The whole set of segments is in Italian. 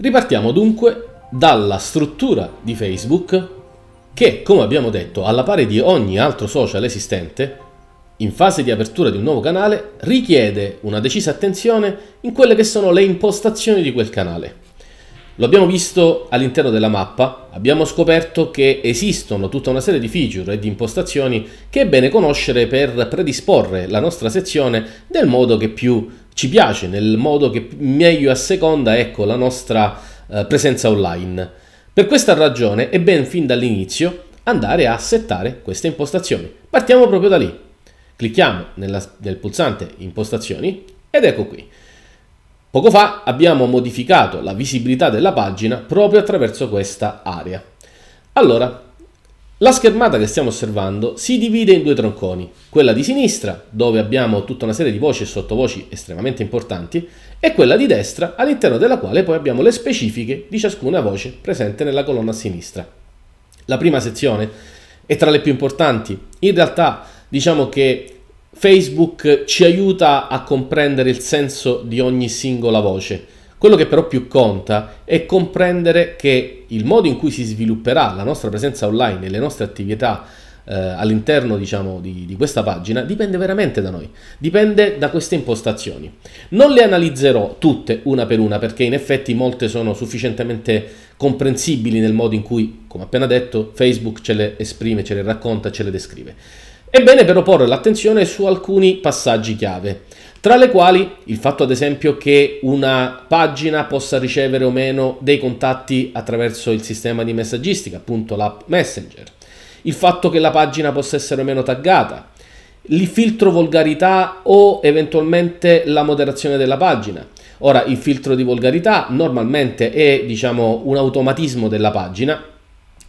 Ripartiamo dunque dalla struttura di Facebook che, come abbiamo detto, alla pari di ogni altro social esistente, in fase di apertura di un nuovo canale, richiede una decisa attenzione in quelle che sono le impostazioni di quel canale. Lo abbiamo visto all'interno della mappa, abbiamo scoperto che esistono tutta una serie di feature e di impostazioni che è bene conoscere per predisporre la nostra sezione nel modo che più ci piace nel modo che meglio asseconda ecco, la nostra eh, presenza online. Per questa ragione è ben fin dall'inizio andare a settare queste impostazioni. Partiamo proprio da lì. Clicchiamo nella, nel pulsante impostazioni ed ecco qui. Poco fa abbiamo modificato la visibilità della pagina proprio attraverso questa area. Allora, la schermata che stiamo osservando si divide in due tronconi, quella di sinistra, dove abbiamo tutta una serie di voci e sottovoci estremamente importanti, e quella di destra, all'interno della quale poi abbiamo le specifiche di ciascuna voce presente nella colonna a sinistra. La prima sezione è tra le più importanti, in realtà diciamo che Facebook ci aiuta a comprendere il senso di ogni singola voce, quello che però più conta è comprendere che il modo in cui si svilupperà la nostra presenza online e le nostre attività eh, all'interno diciamo, di, di, questa pagina dipende veramente da noi, dipende da queste impostazioni. Non le analizzerò tutte una per una perché in effetti molte sono sufficientemente comprensibili nel modo in cui, come appena detto, Facebook ce le esprime, ce le racconta, ce le descrive. Ebbene, però porre l'attenzione su alcuni passaggi chiave, tra le quali il fatto ad esempio che una pagina possa ricevere o meno dei contatti attraverso il sistema di messaggistica, appunto l'app Messenger, il fatto che la pagina possa essere o meno taggata, il filtro volgarità o eventualmente la moderazione della pagina. Ora, il filtro di volgarità normalmente è, diciamo, un automatismo della pagina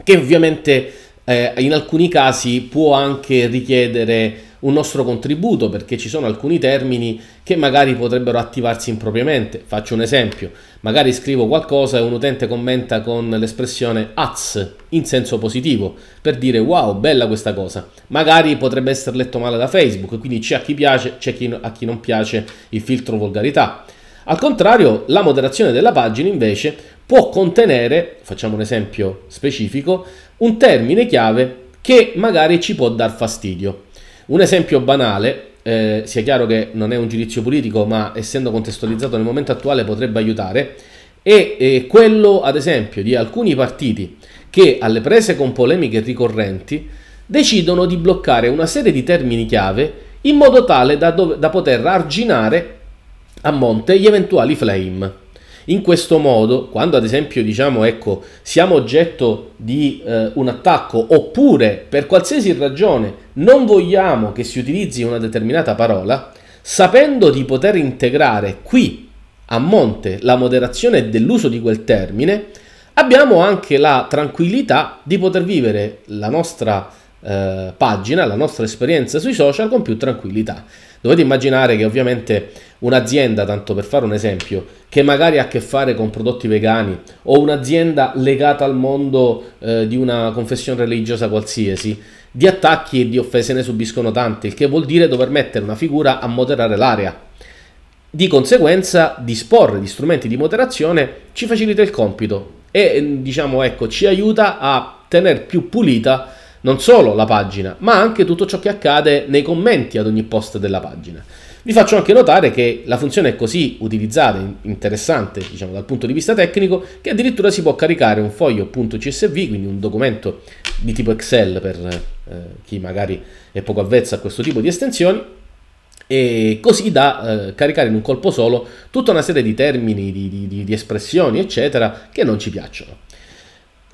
che ovviamente eh, in alcuni casi può anche richiedere un nostro contributo perché ci sono alcuni termini che magari potrebbero attivarsi impropriamente. Faccio un esempio, magari scrivo qualcosa e un utente commenta con l'espressione az in senso positivo per dire wow, bella questa cosa. Magari potrebbe essere letto male da Facebook, quindi c'è a chi piace, c'è a chi non piace il filtro volgarità. Al contrario, la moderazione della pagina invece può contenere, facciamo un esempio specifico, un termine chiave che magari ci può dar fastidio. Un esempio banale, eh, sia chiaro che non è un giudizio politico, ma essendo contestualizzato nel momento attuale potrebbe aiutare, è, è quello ad esempio di alcuni partiti che alle prese con polemiche ricorrenti decidono di bloccare una serie di termini chiave in modo tale da, da poter arginare a monte gli eventuali flame. In questo modo, quando ad esempio diciamo ecco, siamo oggetto di eh, un attacco oppure per qualsiasi ragione non vogliamo che si utilizzi una determinata parola, sapendo di poter integrare qui a monte la moderazione dell'uso di quel termine, abbiamo anche la tranquillità di poter vivere la nostra eh, pagina, la nostra esperienza sui social con più tranquillità. Dovete immaginare che ovviamente un'azienda, tanto per fare un esempio, che magari ha a che fare con prodotti vegani o un'azienda legata al mondo eh, di una confessione religiosa qualsiasi, di attacchi e di offese ne subiscono tanti, il che vuol dire dover mettere una figura a moderare l'area. Di conseguenza, disporre di strumenti di moderazione ci facilita il compito e diciamo ecco, ci aiuta a tenere più pulita non solo la pagina, ma anche tutto ciò che accade nei commenti ad ogni post della pagina. Vi faccio anche notare che la funzione è così utilizzata, interessante diciamo, dal punto di vista tecnico, che addirittura si può caricare un foglio.csv, quindi un documento di tipo Excel per eh, chi magari è poco avvezzo a questo tipo di estensioni, e così da eh, caricare in un colpo solo tutta una serie di termini, di, di, di espressioni, eccetera, che non ci piacciono.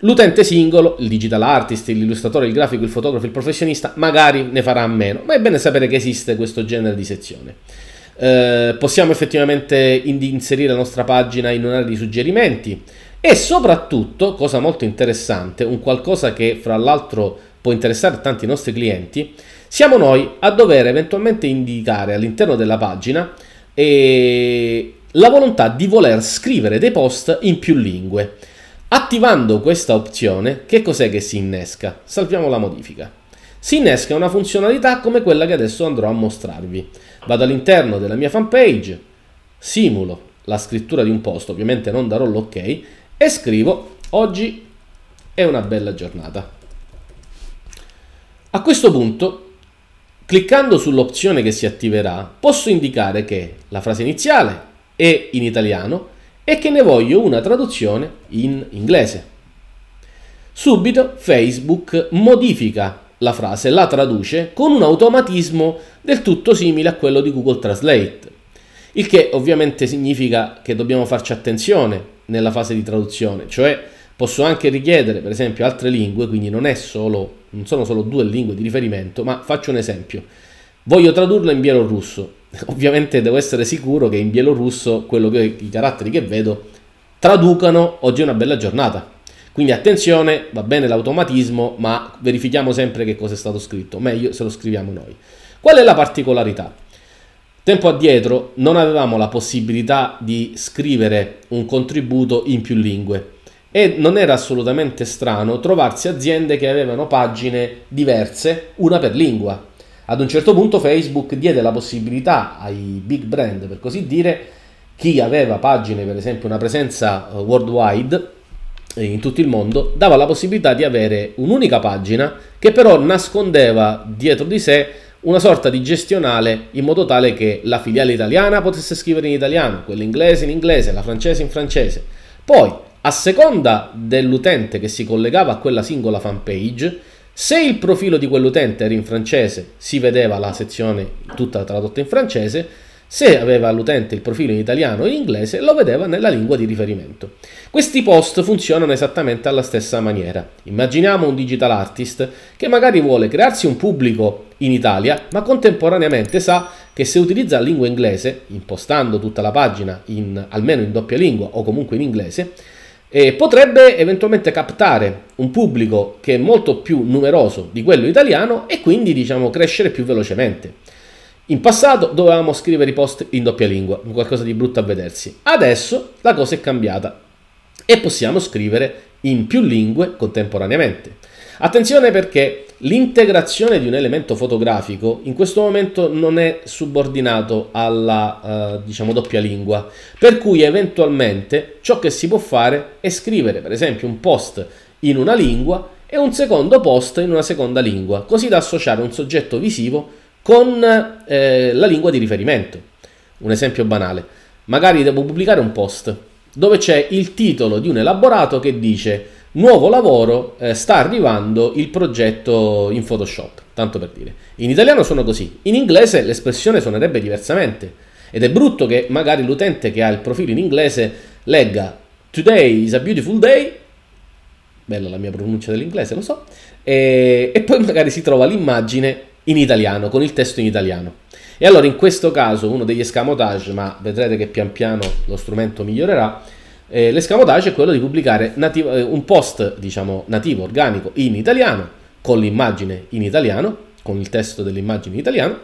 L'utente singolo, il digital artist, l'illustratore, il grafico, il fotografo, il professionista, magari ne farà a meno, ma è bene sapere che esiste questo genere di sezione. Eh, possiamo effettivamente inserire la nostra pagina in un'area di suggerimenti e soprattutto, cosa molto interessante, un qualcosa che fra l'altro può interessare tanti nostri clienti, siamo noi a dover eventualmente indicare all'interno della pagina eh, la volontà di voler scrivere dei post in più lingue. Attivando questa opzione, che cos'è che si innesca? Salviamo la modifica. Si innesca una funzionalità come quella che adesso andrò a mostrarvi. Vado all'interno della mia fanpage, simulo la scrittura di un post, ovviamente non darò l'ok, e scrivo oggi è una bella giornata. A questo punto, cliccando sull'opzione che si attiverà, posso indicare che la frase iniziale è in italiano e che ne voglio una traduzione in inglese. Subito Facebook modifica la frase, la traduce con un automatismo del tutto simile a quello di Google Translate, il che ovviamente significa che dobbiamo farci attenzione nella fase di traduzione, cioè posso anche richiedere per esempio altre lingue, quindi non, solo, non sono solo due lingue di riferimento, ma faccio un esempio, voglio tradurla in bielorusso, ovviamente devo essere sicuro che in bielorusso che, i caratteri che vedo traducano oggi è una bella giornata. Quindi attenzione, va bene l'automatismo, ma verifichiamo sempre che cosa è stato scritto, meglio se lo scriviamo noi. Qual è la particolarità? Tempo addietro non avevamo la possibilità di scrivere un contributo in più lingue e non era assolutamente strano trovarsi aziende che avevano pagine diverse, una per lingua, ad un certo punto Facebook diede la possibilità ai big brand, per così dire, chi aveva pagine, per esempio una presenza eh, worldwide eh, in tutto il mondo, dava la possibilità di avere un'unica pagina che però nascondeva dietro di sé una sorta di gestionale in modo tale che la filiale italiana potesse scrivere in italiano, quella inglese in inglese, la francese in francese. Poi, a seconda dell'utente che si collegava a quella singola fanpage, se il profilo di quell'utente era in francese, si vedeva la sezione tutta tradotta in francese, se aveva l'utente il profilo in italiano o in inglese, lo vedeva nella lingua di riferimento. Questi post funzionano esattamente alla stessa maniera. Immaginiamo un digital artist che magari vuole crearsi un pubblico in Italia, ma contemporaneamente sa che se utilizza la lingua inglese, impostando tutta la pagina in, almeno in doppia lingua o comunque in inglese, eh, potrebbe eventualmente captare un pubblico che è molto più numeroso di quello italiano e quindi diciamo crescere più velocemente. In passato dovevamo scrivere i post in doppia lingua, qualcosa di brutto a vedersi. Adesso la cosa è cambiata e possiamo scrivere in più lingue contemporaneamente. Attenzione perché L'integrazione di un elemento fotografico in questo momento non è subordinato alla eh, diciamo, doppia lingua, per cui eventualmente ciò che si può fare è scrivere per esempio un post in una lingua e un secondo post in una seconda lingua, così da associare un soggetto visivo con eh, la lingua di riferimento. Un esempio banale, magari devo pubblicare un post dove c'è il titolo di un elaborato che dice nuovo lavoro, eh, sta arrivando il progetto in Photoshop, tanto per dire. In italiano sono così, in inglese l'espressione suonerebbe diversamente ed è brutto che magari l'utente che ha il profilo in inglese legga Today is a beautiful day, bella la mia pronuncia dell'inglese, lo so, e, e poi magari si trova l'immagine in italiano, con il testo in italiano. E allora in questo caso uno degli escamotage, ma vedrete che pian piano lo strumento migliorerà, eh, l'escamotage è quello di pubblicare nativo, eh, un post diciamo, nativo, organico, in italiano, con l'immagine in italiano, con il testo dell'immagine in italiano,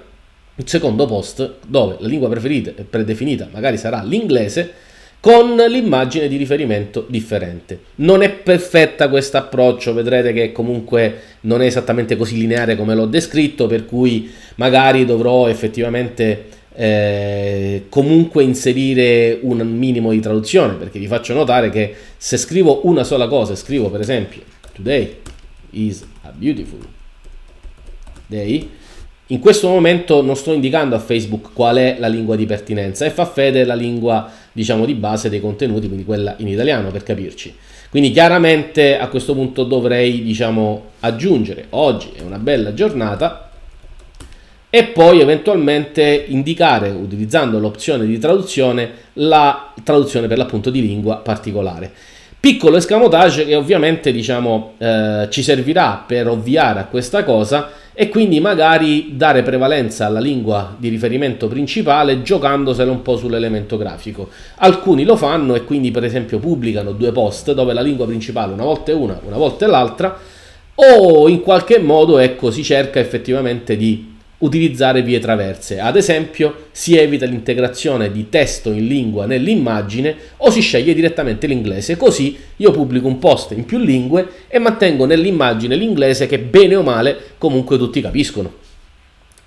il secondo post dove la lingua preferita e predefinita magari sarà l'inglese, con l'immagine di riferimento differente. Non è perfetta questo approccio, vedrete che comunque non è esattamente così lineare come l'ho descritto, per cui magari dovrò effettivamente eh, comunque inserire un minimo di traduzione perché vi faccio notare che se scrivo una sola cosa scrivo per esempio today is a beautiful day in questo momento non sto indicando a Facebook qual è la lingua di pertinenza e fa fede la lingua diciamo di base dei contenuti quindi quella in italiano per capirci quindi chiaramente a questo punto dovrei diciamo aggiungere oggi è una bella giornata e poi eventualmente indicare, utilizzando l'opzione di traduzione, la traduzione per l'appunto di lingua particolare. Piccolo escamotage che ovviamente diciamo, eh, ci servirà per ovviare a questa cosa e quindi magari dare prevalenza alla lingua di riferimento principale giocandosela un po' sull'elemento grafico. Alcuni lo fanno e quindi per esempio pubblicano due post dove la lingua principale una volta è una, una volta è l'altra o in qualche modo ecco, si cerca effettivamente di utilizzare vie traverse. Ad esempio, si evita l'integrazione di testo in lingua nell'immagine o si sceglie direttamente l'inglese. Così io pubblico un post in più lingue e mantengo nell'immagine l'inglese che bene o male comunque tutti capiscono.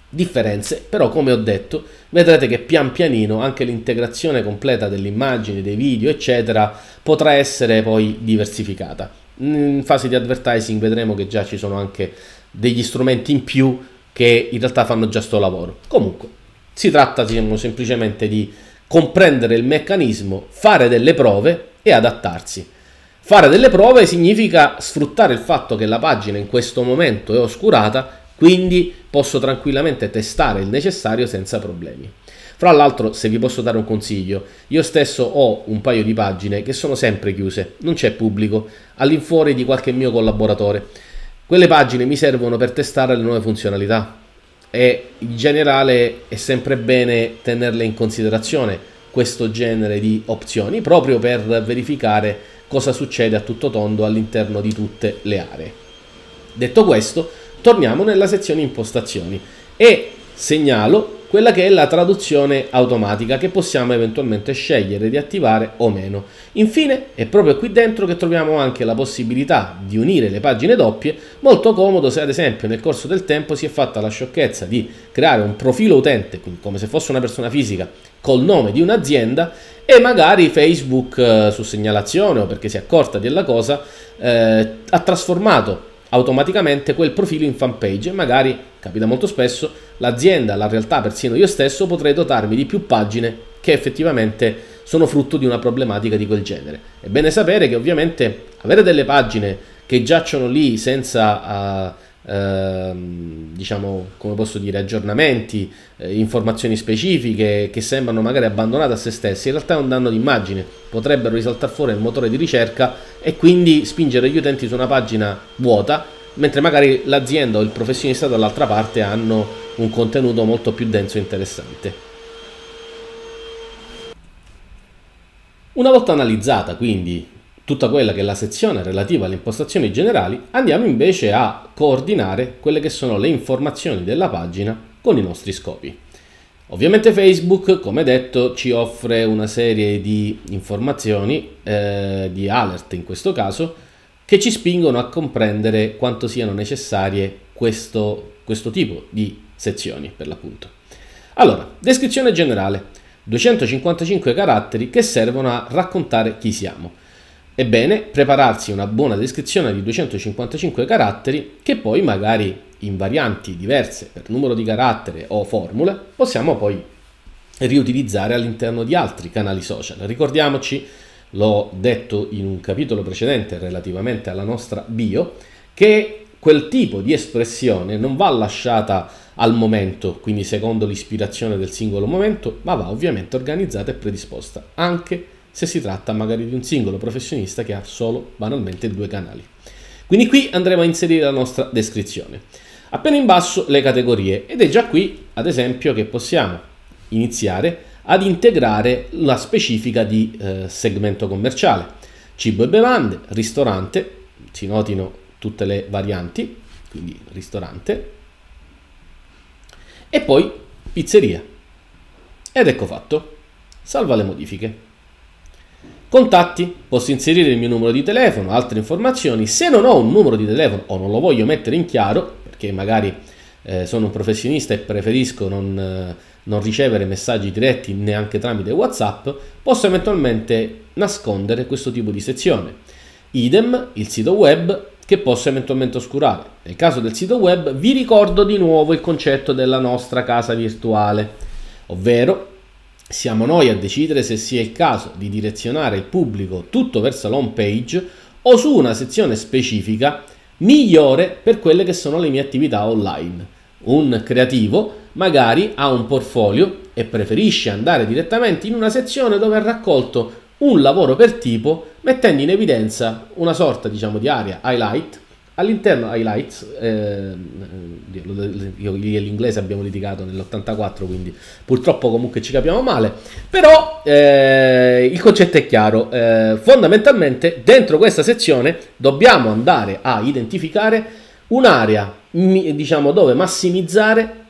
Differenze, però come ho detto, vedrete che pian pianino anche l'integrazione completa dell'immagine, dei video, eccetera, potrà essere poi diversificata. In fase di advertising vedremo che già ci sono anche degli strumenti in più che in realtà fanno già sto lavoro. Comunque, si tratta diciamo, semplicemente di comprendere il meccanismo, fare delle prove e adattarsi. Fare delle prove significa sfruttare il fatto che la pagina in questo momento è oscurata, quindi posso tranquillamente testare il necessario senza problemi. Fra l'altro, se vi posso dare un consiglio, io stesso ho un paio di pagine che sono sempre chiuse, non c'è pubblico, all'infuori di qualche mio collaboratore. Quelle pagine mi servono per testare le nuove funzionalità e in generale è sempre bene tenerle in considerazione questo genere di opzioni proprio per verificare cosa succede a tutto tondo all'interno di tutte le aree. Detto questo, torniamo nella sezione impostazioni e segnalo quella che è la traduzione automatica che possiamo eventualmente scegliere di attivare o meno. Infine è proprio qui dentro che troviamo anche la possibilità di unire le pagine doppie, molto comodo se ad esempio nel corso del tempo si è fatta la sciocchezza di creare un profilo utente, quindi come se fosse una persona fisica, col nome di un'azienda e magari Facebook eh, su segnalazione o perché si è accorta della cosa eh, ha trasformato automaticamente quel profilo in fanpage e magari capita molto spesso l'azienda, la realtà, persino io stesso potrei dotarmi di più pagine che effettivamente sono frutto di una problematica di quel genere. È bene sapere che ovviamente avere delle pagine che giacciono lì senza, uh, uh, diciamo, come posso dire, aggiornamenti, eh, informazioni specifiche che sembrano magari abbandonate a se stesse, in realtà è un danno d'immagine, potrebbero risaltare fuori il motore di ricerca e quindi spingere gli utenti su una pagina vuota mentre magari l'azienda o il professionista dall'altra parte hanno un contenuto molto più denso e interessante. Una volta analizzata quindi tutta quella che è la sezione relativa alle impostazioni generali, andiamo invece a coordinare quelle che sono le informazioni della pagina con i nostri scopi. Ovviamente Facebook, come detto, ci offre una serie di informazioni, eh, di alert in questo caso, che ci spingono a comprendere quanto siano necessarie questo, questo tipo di sezioni per l'appunto. Allora, descrizione generale. 255 caratteri che servono a raccontare chi siamo. Ebbene, prepararsi una buona descrizione di 255 caratteri che poi magari in varianti diverse per numero di carattere o formule possiamo poi riutilizzare all'interno di altri canali social. Ricordiamoci l'ho detto in un capitolo precedente relativamente alla nostra bio, che quel tipo di espressione non va lasciata al momento, quindi secondo l'ispirazione del singolo momento, ma va ovviamente organizzata e predisposta, anche se si tratta magari di un singolo professionista che ha solo banalmente due canali. Quindi qui andremo a inserire la nostra descrizione. Appena in basso le categorie ed è già qui, ad esempio, che possiamo iniziare ad integrare la specifica di eh, segmento commerciale, cibo e bevande, ristorante, si notino tutte le varianti, quindi ristorante, e poi pizzeria. Ed ecco fatto, salva le modifiche. Contatti, posso inserire il mio numero di telefono, altre informazioni, se non ho un numero di telefono o non lo voglio mettere in chiaro, perché magari eh, sono un professionista e preferisco non... Eh, non ricevere messaggi diretti neanche tramite WhatsApp, posso eventualmente nascondere questo tipo di sezione. Idem il sito web che posso eventualmente oscurare. Nel caso del sito web vi ricordo di nuovo il concetto della nostra casa virtuale, ovvero siamo noi a decidere se sia il caso di direzionare il pubblico tutto verso l'home page o su una sezione specifica migliore per quelle che sono le mie attività online. Un creativo magari ha un portfolio e preferisce andare direttamente in una sezione dove ha raccolto un lavoro per tipo mettendo in evidenza una sorta diciamo, di area highlight all'interno highlights eh, io e l'inglese abbiamo litigato nell'84 quindi purtroppo comunque ci capiamo male però eh, il concetto è chiaro eh, fondamentalmente dentro questa sezione dobbiamo andare a identificare un'area diciamo dove massimizzare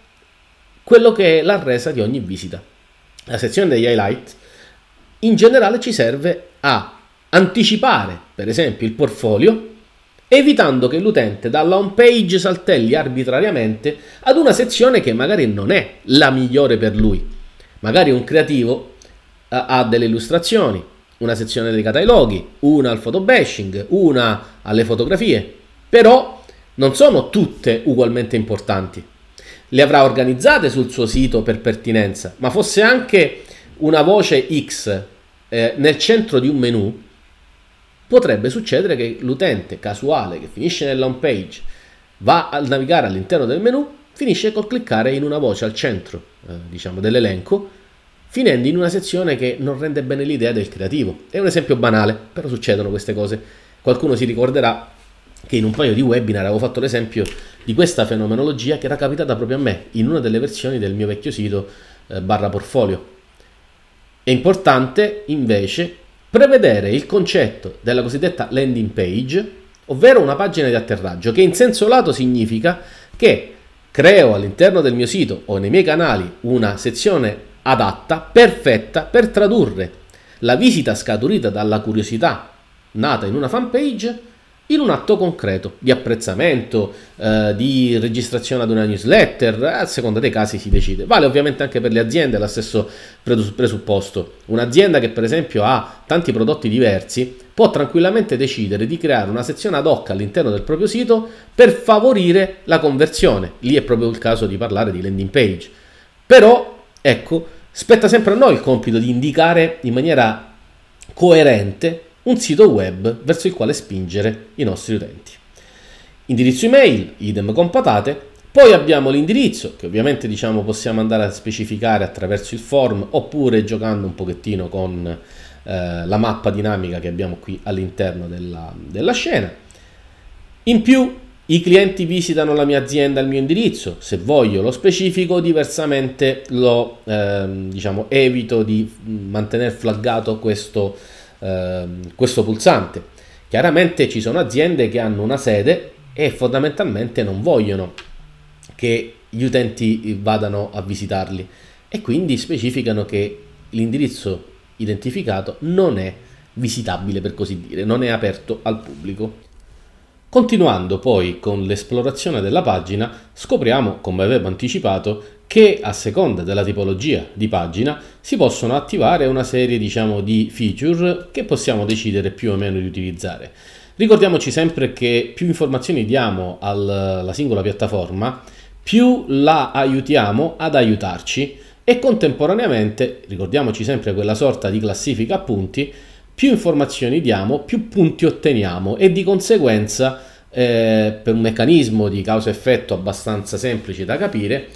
quello che è la resa di ogni visita. La sezione degli highlight in generale ci serve a anticipare, per esempio, il portfolio evitando che l'utente dalla home page saltelli arbitrariamente ad una sezione che magari non è la migliore per lui. Magari un creativo eh, ha delle illustrazioni, una sezione dedicata ai loghi, una al photobashing, una alle fotografie, però non sono tutte ugualmente importanti le avrà organizzate sul suo sito per pertinenza, ma fosse anche una voce X eh, nel centro di un menu, potrebbe succedere che l'utente casuale che finisce nella home page va a navigare all'interno del menu, finisce col cliccare in una voce al centro, eh, diciamo, dell'elenco, finendo in una sezione che non rende bene l'idea del creativo. È un esempio banale, però succedono queste cose. Qualcuno si ricorderà che in un paio di webinar avevo fatto l'esempio di questa fenomenologia che era capitata proprio a me in una delle versioni del mio vecchio sito eh, barra portfolio. È importante invece prevedere il concetto della cosiddetta landing page, ovvero una pagina di atterraggio, che in senso lato significa che creo all'interno del mio sito o nei miei canali una sezione adatta, perfetta per tradurre la visita scaturita dalla curiosità nata in una fanpage in un atto concreto di apprezzamento, eh, di registrazione ad una newsletter, a seconda dei casi si decide. Vale ovviamente anche per le aziende, lo stesso presupposto. Un'azienda che per esempio ha tanti prodotti diversi può tranquillamente decidere di creare una sezione ad hoc all'interno del proprio sito per favorire la conversione. Lì è proprio il caso di parlare di landing page. Però, ecco, spetta sempre a noi il compito di indicare in maniera coerente un sito web verso il quale spingere i nostri utenti. Indirizzo email, idem con patate, poi abbiamo l'indirizzo, che ovviamente diciamo, possiamo andare a specificare attraverso il form oppure giocando un pochettino con eh, la mappa dinamica che abbiamo qui all'interno della, della scena. In più i clienti visitano la mia azienda al mio indirizzo, se voglio lo specifico, diversamente lo eh, diciamo, evito di mm, mantenere flaggato questo Ehm, questo pulsante. Chiaramente ci sono aziende che hanno una sede e fondamentalmente non vogliono che gli utenti eh, vadano a visitarli e quindi specificano che l'indirizzo identificato non è visitabile per così dire, non è aperto al pubblico. Continuando poi con l'esplorazione della pagina, scopriamo, come avevo anticipato, che a seconda della tipologia di pagina si possono attivare una serie diciamo, di feature che possiamo decidere più o meno di utilizzare. Ricordiamoci sempre che più informazioni diamo alla singola piattaforma, più la aiutiamo ad aiutarci e contemporaneamente, ricordiamoci sempre quella sorta di classifica a punti, più informazioni diamo, più punti otteniamo e di conseguenza eh, per un meccanismo di causa-effetto abbastanza semplice da capire,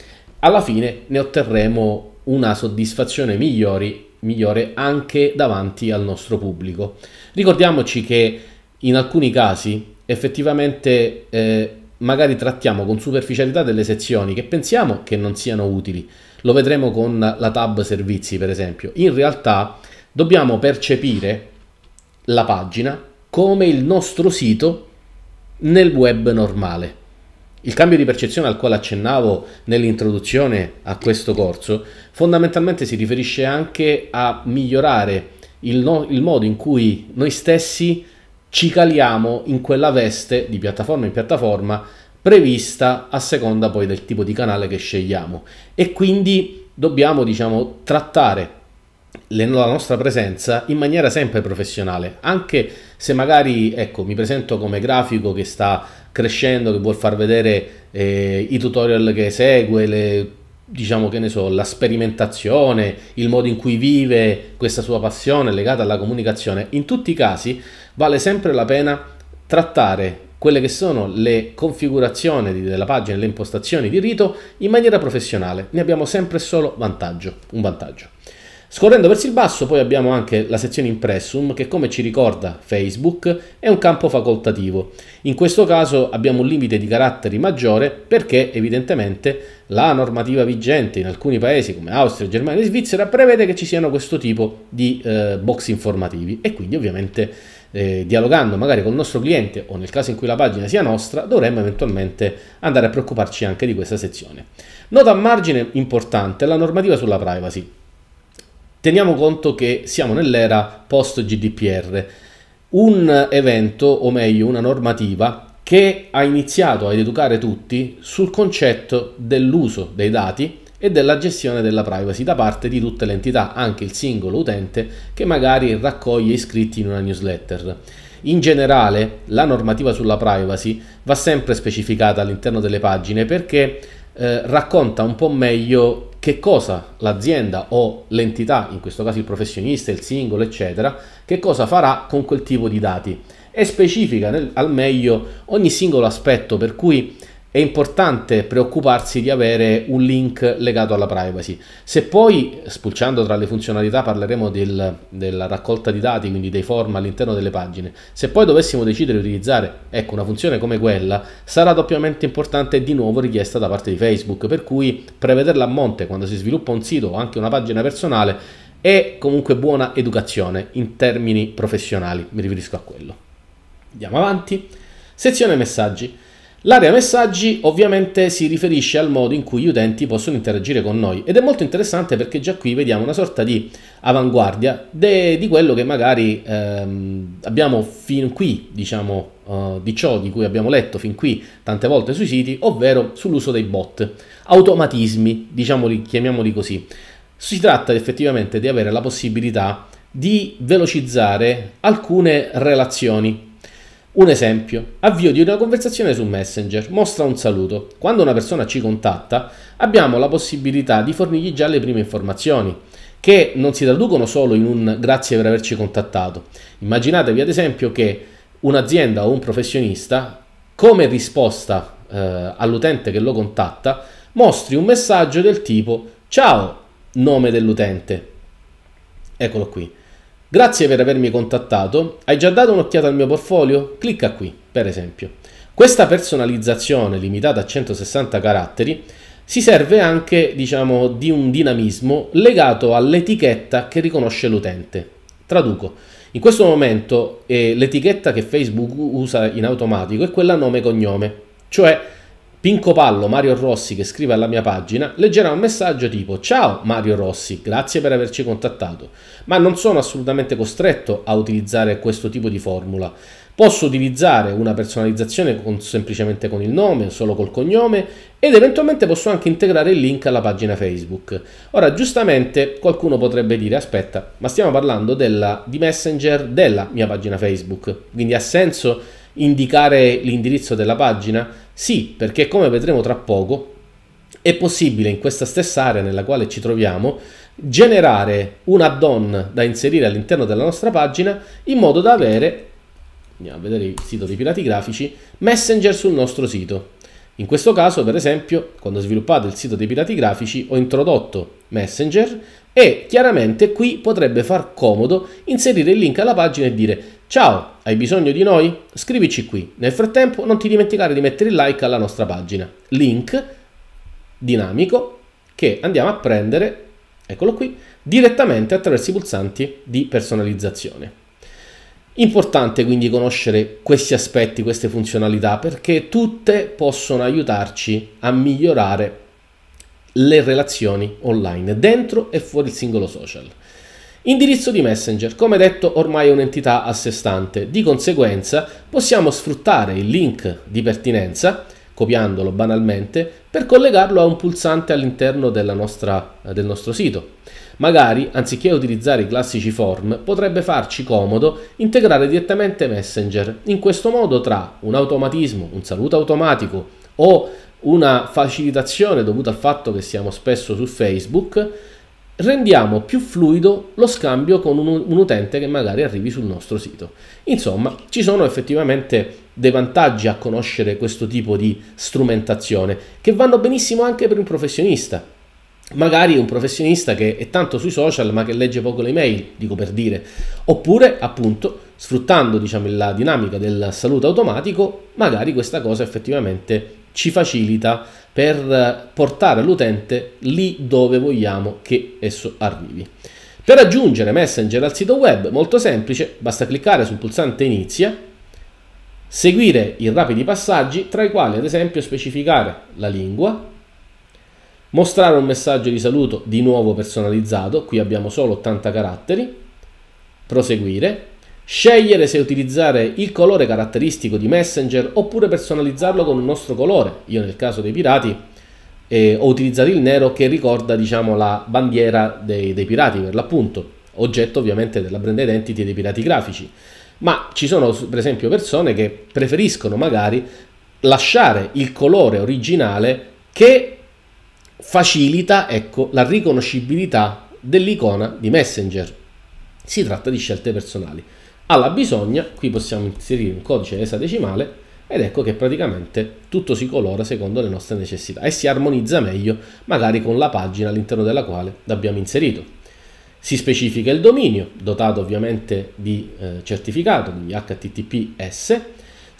alla fine ne otterremo una soddisfazione migliori, migliore anche davanti al nostro pubblico. Ricordiamoci che in alcuni casi effettivamente eh, magari trattiamo con superficialità delle sezioni che pensiamo che non siano utili. Lo vedremo con la tab servizi per esempio. In realtà dobbiamo percepire la pagina come il nostro sito nel web normale. Il cambio di percezione al quale accennavo nell'introduzione a questo corso fondamentalmente si riferisce anche a migliorare il, no, il, modo in cui noi stessi ci caliamo in quella veste di piattaforma in piattaforma prevista a seconda poi del tipo di canale che scegliamo e quindi dobbiamo diciamo trattare le, la nostra presenza in maniera sempre professionale anche se magari ecco mi presento come grafico che sta crescendo che vuol far vedere eh, i tutorial che segue, le, diciamo che ne so, la sperimentazione, il modo in cui vive questa sua passione legata alla comunicazione, in tutti i casi vale sempre la pena trattare quelle che sono le configurazioni della pagina, le impostazioni di rito in maniera professionale. Ne abbiamo sempre solo vantaggio, un vantaggio. Scorrendo verso il basso poi abbiamo anche la sezione Impressum che come ci ricorda Facebook è un campo facoltativo. In questo caso abbiamo un limite di caratteri maggiore perché evidentemente la normativa vigente in alcuni paesi come Austria, Germania e Svizzera prevede che ci siano questo tipo di eh, box informativi e quindi ovviamente eh, dialogando magari con il nostro cliente o nel caso in cui la pagina sia nostra dovremmo eventualmente andare a preoccuparci anche di questa sezione. Nota a margine importante la normativa sulla privacy. Teniamo conto che siamo nell'era post GDPR, un evento, o meglio una normativa, che ha iniziato ad educare tutti sul concetto dell'uso dei dati e della gestione della privacy da parte di tutte le entità, anche il singolo utente che magari raccoglie iscritti in una newsletter. In generale, la normativa sulla privacy va sempre specificata all'interno delle pagine perché eh, racconta un po' meglio che cosa l'azienda o l'entità, in questo caso il professionista, il singolo, eccetera, che cosa farà con quel tipo di dati e specifica nel, al meglio ogni singolo aspetto per cui è importante preoccuparsi di avere un link legato alla privacy. Se poi, spulciando tra le funzionalità, parleremo del, della raccolta di dati, quindi dei form all'interno delle pagine, se poi dovessimo decidere di utilizzare ecco, una funzione come quella, sarà doppiamente importante e di nuovo richiesta da parte di Facebook, per cui prevederla a monte quando si sviluppa un sito o anche una pagina personale è comunque buona educazione in termini professionali, mi riferisco a quello. Andiamo avanti. Sezione messaggi. L'area messaggi ovviamente si riferisce al modo in cui gli utenti possono interagire con noi ed è molto interessante perché già qui vediamo una sorta di avanguardia de, di quello che magari ehm, abbiamo fin qui, diciamo, eh, di ciò di cui abbiamo letto fin qui tante volte sui siti, ovvero sull'uso dei bot, automatismi, diciamoli, chiamiamoli così. Si tratta effettivamente di avere la possibilità di velocizzare alcune relazioni un esempio, avvio di una conversazione su Messenger, mostra un saluto. Quando una persona ci contatta, abbiamo la possibilità di fornirgli già le prime informazioni, che non si traducono solo in un grazie per averci contattato. Immaginatevi ad esempio che un'azienda o un professionista, come risposta eh, all'utente che lo contatta, mostri un messaggio del tipo ciao, nome dell'utente. Eccolo qui. Grazie per avermi contattato. Hai già dato un'occhiata al mio portfolio? Clicca qui, per esempio. Questa personalizzazione limitata a 160 caratteri si serve anche, diciamo, di un dinamismo legato all'etichetta che riconosce l'utente. Traduco. In questo momento eh, l'etichetta che Facebook usa in automatico è quella nome e cognome, cioè Pinco Pallo Mario Rossi che scrive alla mia pagina leggerà un messaggio tipo Ciao Mario Rossi, grazie per averci contattato, ma non sono assolutamente costretto a utilizzare questo tipo di formula. Posso utilizzare una personalizzazione con, semplicemente con il nome, solo col cognome ed eventualmente posso anche integrare il link alla pagina Facebook. Ora, giustamente qualcuno potrebbe dire aspetta, ma stiamo parlando della, di Messenger della mia pagina Facebook, quindi ha senso indicare l'indirizzo della pagina? Sì, perché come vedremo tra poco, è possibile in questa stessa area nella quale ci troviamo generare un add-on da inserire all'interno della nostra pagina in modo da avere, andiamo a vedere il sito dei pirati grafici, messenger sul nostro sito. In questo caso, per esempio, quando sviluppate il sito dei pirati grafici ho introdotto Messenger e chiaramente qui potrebbe far comodo inserire il link alla pagina e dire Ciao, hai bisogno di noi? Scrivici qui. Nel frattempo non ti dimenticare di mettere il like alla nostra pagina. Link dinamico che andiamo a prendere, eccolo qui, direttamente attraverso i pulsanti di personalizzazione. Importante quindi conoscere questi aspetti, queste funzionalità, perché tutte possono aiutarci a migliorare le relazioni online, dentro e fuori il singolo social. Indirizzo di Messenger, come detto ormai è un'entità a sé stante, di conseguenza possiamo sfruttare il link di pertinenza, copiandolo banalmente, per collegarlo a un pulsante all'interno eh, del nostro sito. Magari, anziché utilizzare i classici form, potrebbe farci comodo integrare direttamente Messenger. In questo modo tra un automatismo, un saluto automatico o una facilitazione dovuta al fatto che siamo spesso su Facebook, rendiamo più fluido lo scambio con un, un, utente che magari arrivi sul nostro sito. Insomma, ci sono effettivamente dei vantaggi a conoscere questo tipo di strumentazione che vanno benissimo anche per un professionista. Magari un professionista che è tanto sui social ma che legge poco le mail, dico per dire, oppure appunto sfruttando diciamo, la dinamica del saluto automatico, magari questa cosa effettivamente ci facilita per portare l'utente lì dove vogliamo che esso arrivi. Per aggiungere Messenger al sito web, molto semplice, basta cliccare sul pulsante Inizia, seguire i rapidi passaggi, tra i quali ad esempio specificare la lingua, mostrare un messaggio di saluto di nuovo personalizzato, qui abbiamo solo 80 caratteri, proseguire, Scegliere se utilizzare il colore caratteristico di Messenger oppure personalizzarlo con un nostro colore, io nel caso dei pirati eh, ho utilizzato il nero che ricorda diciamo, la bandiera dei, dei pirati per l'appunto, oggetto ovviamente della brand identity dei pirati grafici. Ma ci sono per esempio persone che preferiscono magari lasciare il colore originale che facilita ecco, la riconoscibilità dell'icona di Messenger. Si tratta di scelte personali alla bisogna, qui possiamo inserire un codice esadecimale ed ecco che praticamente tutto si colora secondo le nostre necessità e si armonizza meglio magari con la pagina all'interno della quale l'abbiamo inserito. Si specifica il dominio, dotato ovviamente di eh, certificato, di HTTPS,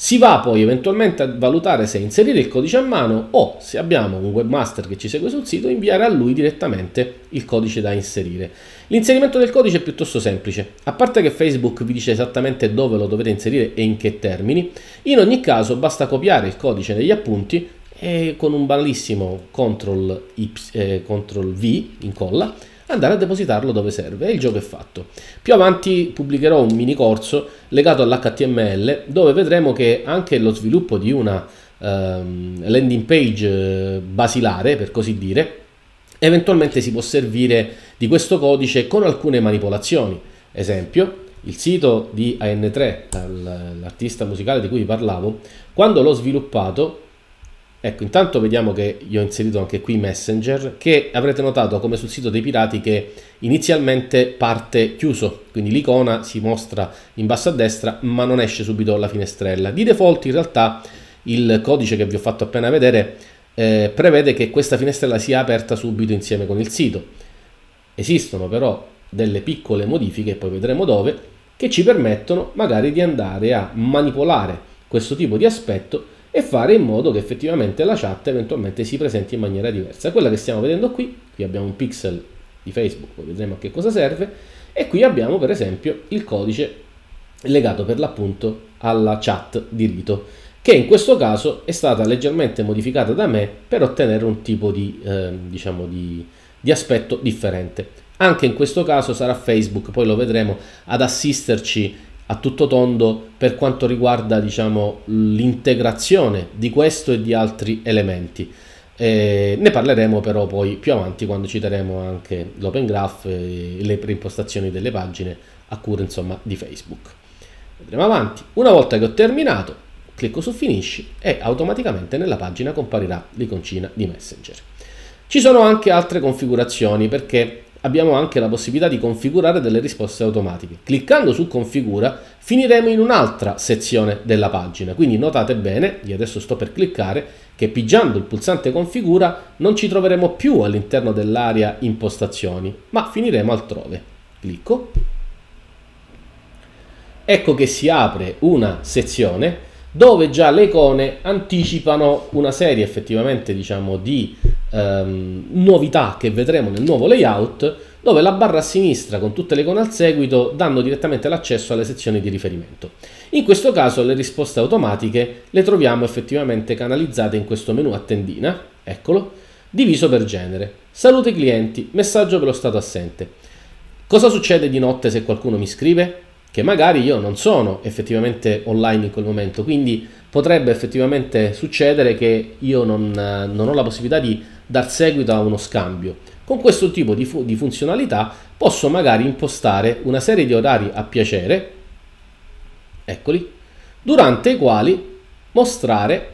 si va poi eventualmente a valutare se inserire il codice a mano o, se abbiamo un webmaster che ci segue sul sito, inviare a lui direttamente il codice da inserire. L'inserimento del codice è piuttosto semplice, a parte che Facebook vi dice esattamente dove lo dovete inserire e in che termini, in ogni caso basta copiare il codice negli appunti e con un banalissimo CTRL, y, eh, CTRL V incolla andare a depositarlo dove serve e il gioco è fatto. Più avanti pubblicherò un mini corso legato all'HTML dove vedremo che anche lo sviluppo di una um, landing page eh, basilare, per così dire, eventualmente si può servire di questo codice con alcune manipolazioni. Esempio, il sito di AN3, l'artista musicale di cui vi parlavo, quando l'ho sviluppato Ecco, intanto vediamo che io ho inserito anche qui Messenger, che avrete notato come sul sito dei pirati che inizialmente parte chiuso, quindi l'icona si mostra in basso a destra ma non esce subito la finestrella. Di default in realtà il codice che vi ho fatto appena vedere eh, prevede che questa finestrella sia aperta subito insieme con il sito. Esistono però delle piccole modifiche, poi vedremo dove, che ci permettono magari di andare a manipolare questo tipo di aspetto e fare in modo che effettivamente la chat eventualmente si presenti in maniera diversa. Quella che stiamo vedendo qui, qui abbiamo un pixel di Facebook, vedremo a che cosa serve, e qui abbiamo per esempio il codice legato per l'appunto alla chat di rito, che in questo caso è stata leggermente modificata da me per ottenere un tipo di, eh, diciamo di, di aspetto differente. Anche in questo caso sarà Facebook, poi lo vedremo, ad assisterci a tutto tondo per quanto riguarda diciamo, l'integrazione di questo e di altri elementi. Eh, ne parleremo però poi più avanti quando citeremo anche l'open graph e le preimpostazioni delle pagine a cura insomma, di Facebook. Andremo avanti. Una volta che ho terminato, clicco su finisci e automaticamente nella pagina comparirà l'iconcina di Messenger. Ci sono anche altre configurazioni perché abbiamo anche la possibilità di configurare delle risposte automatiche. Cliccando su configura finiremo in un'altra sezione della pagina, quindi notate bene, io adesso sto per cliccare, che pigiando il pulsante configura non ci troveremo più all'interno dell'area impostazioni, ma finiremo altrove. Clicco. Ecco che si apre una sezione dove già le icone anticipano una serie effettivamente diciamo, di ehm, novità che vedremo nel nuovo layout dove la barra a sinistra con tutte le icone al seguito danno direttamente l'accesso alle sezioni di riferimento. In questo caso le risposte automatiche le troviamo effettivamente canalizzate in questo menu a tendina, eccolo, diviso per genere. Salute clienti, messaggio per lo stato assente. Cosa succede di notte se qualcuno mi scrive? Che magari io non sono effettivamente online in quel momento, quindi potrebbe effettivamente succedere che io non, eh, non ho la possibilità di dar seguito a uno scambio. Con questo tipo di, fu- di funzionalità posso magari impostare una serie di orari a piacere, eccoli, durante i quali mostrare,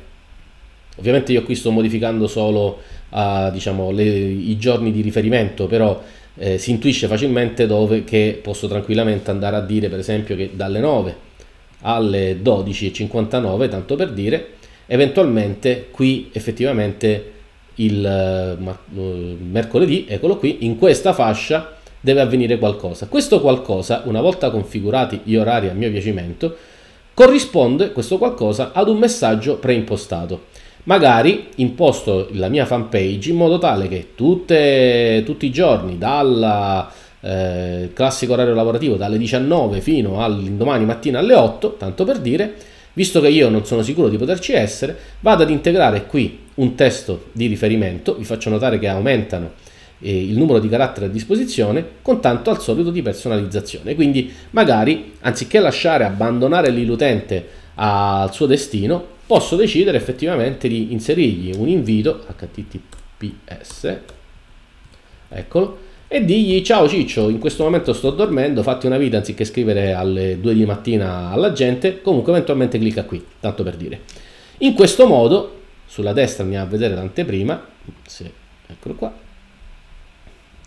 ovviamente io qui sto modificando solo uh, diciamo, le, i giorni di riferimento, però eh, si intuisce facilmente dove, che posso tranquillamente andare a dire per esempio che dalle 9 alle 12.59, tanto per dire, eventualmente qui effettivamente il eh, eh, mercoledì, eccolo qui, in questa fascia deve avvenire qualcosa. Questo qualcosa, una volta configurati gli orari a mio piacimento, corrisponde questo qualcosa ad un messaggio preimpostato. Magari imposto la mia fanpage in modo tale che tutte, tutti i giorni, dal eh, classico orario lavorativo, dalle 19 fino all'indomani mattina alle 8, tanto per dire, Visto che io non sono sicuro di poterci essere, vado ad integrare qui un testo di riferimento, vi faccio notare che aumentano eh, il numero di caratteri a disposizione con tanto al solito di personalizzazione. Quindi magari anziché lasciare abbandonare l'utente al suo destino, posso decidere effettivamente di inserirgli un invito https eccolo e digli ciao Ciccio, in questo momento sto dormendo, fatti una vita anziché scrivere alle 2 di mattina alla gente, comunque eventualmente clicca qui, tanto per dire. In questo modo, sulla destra andiamo a vedere l'anteprima, se, eccolo qua,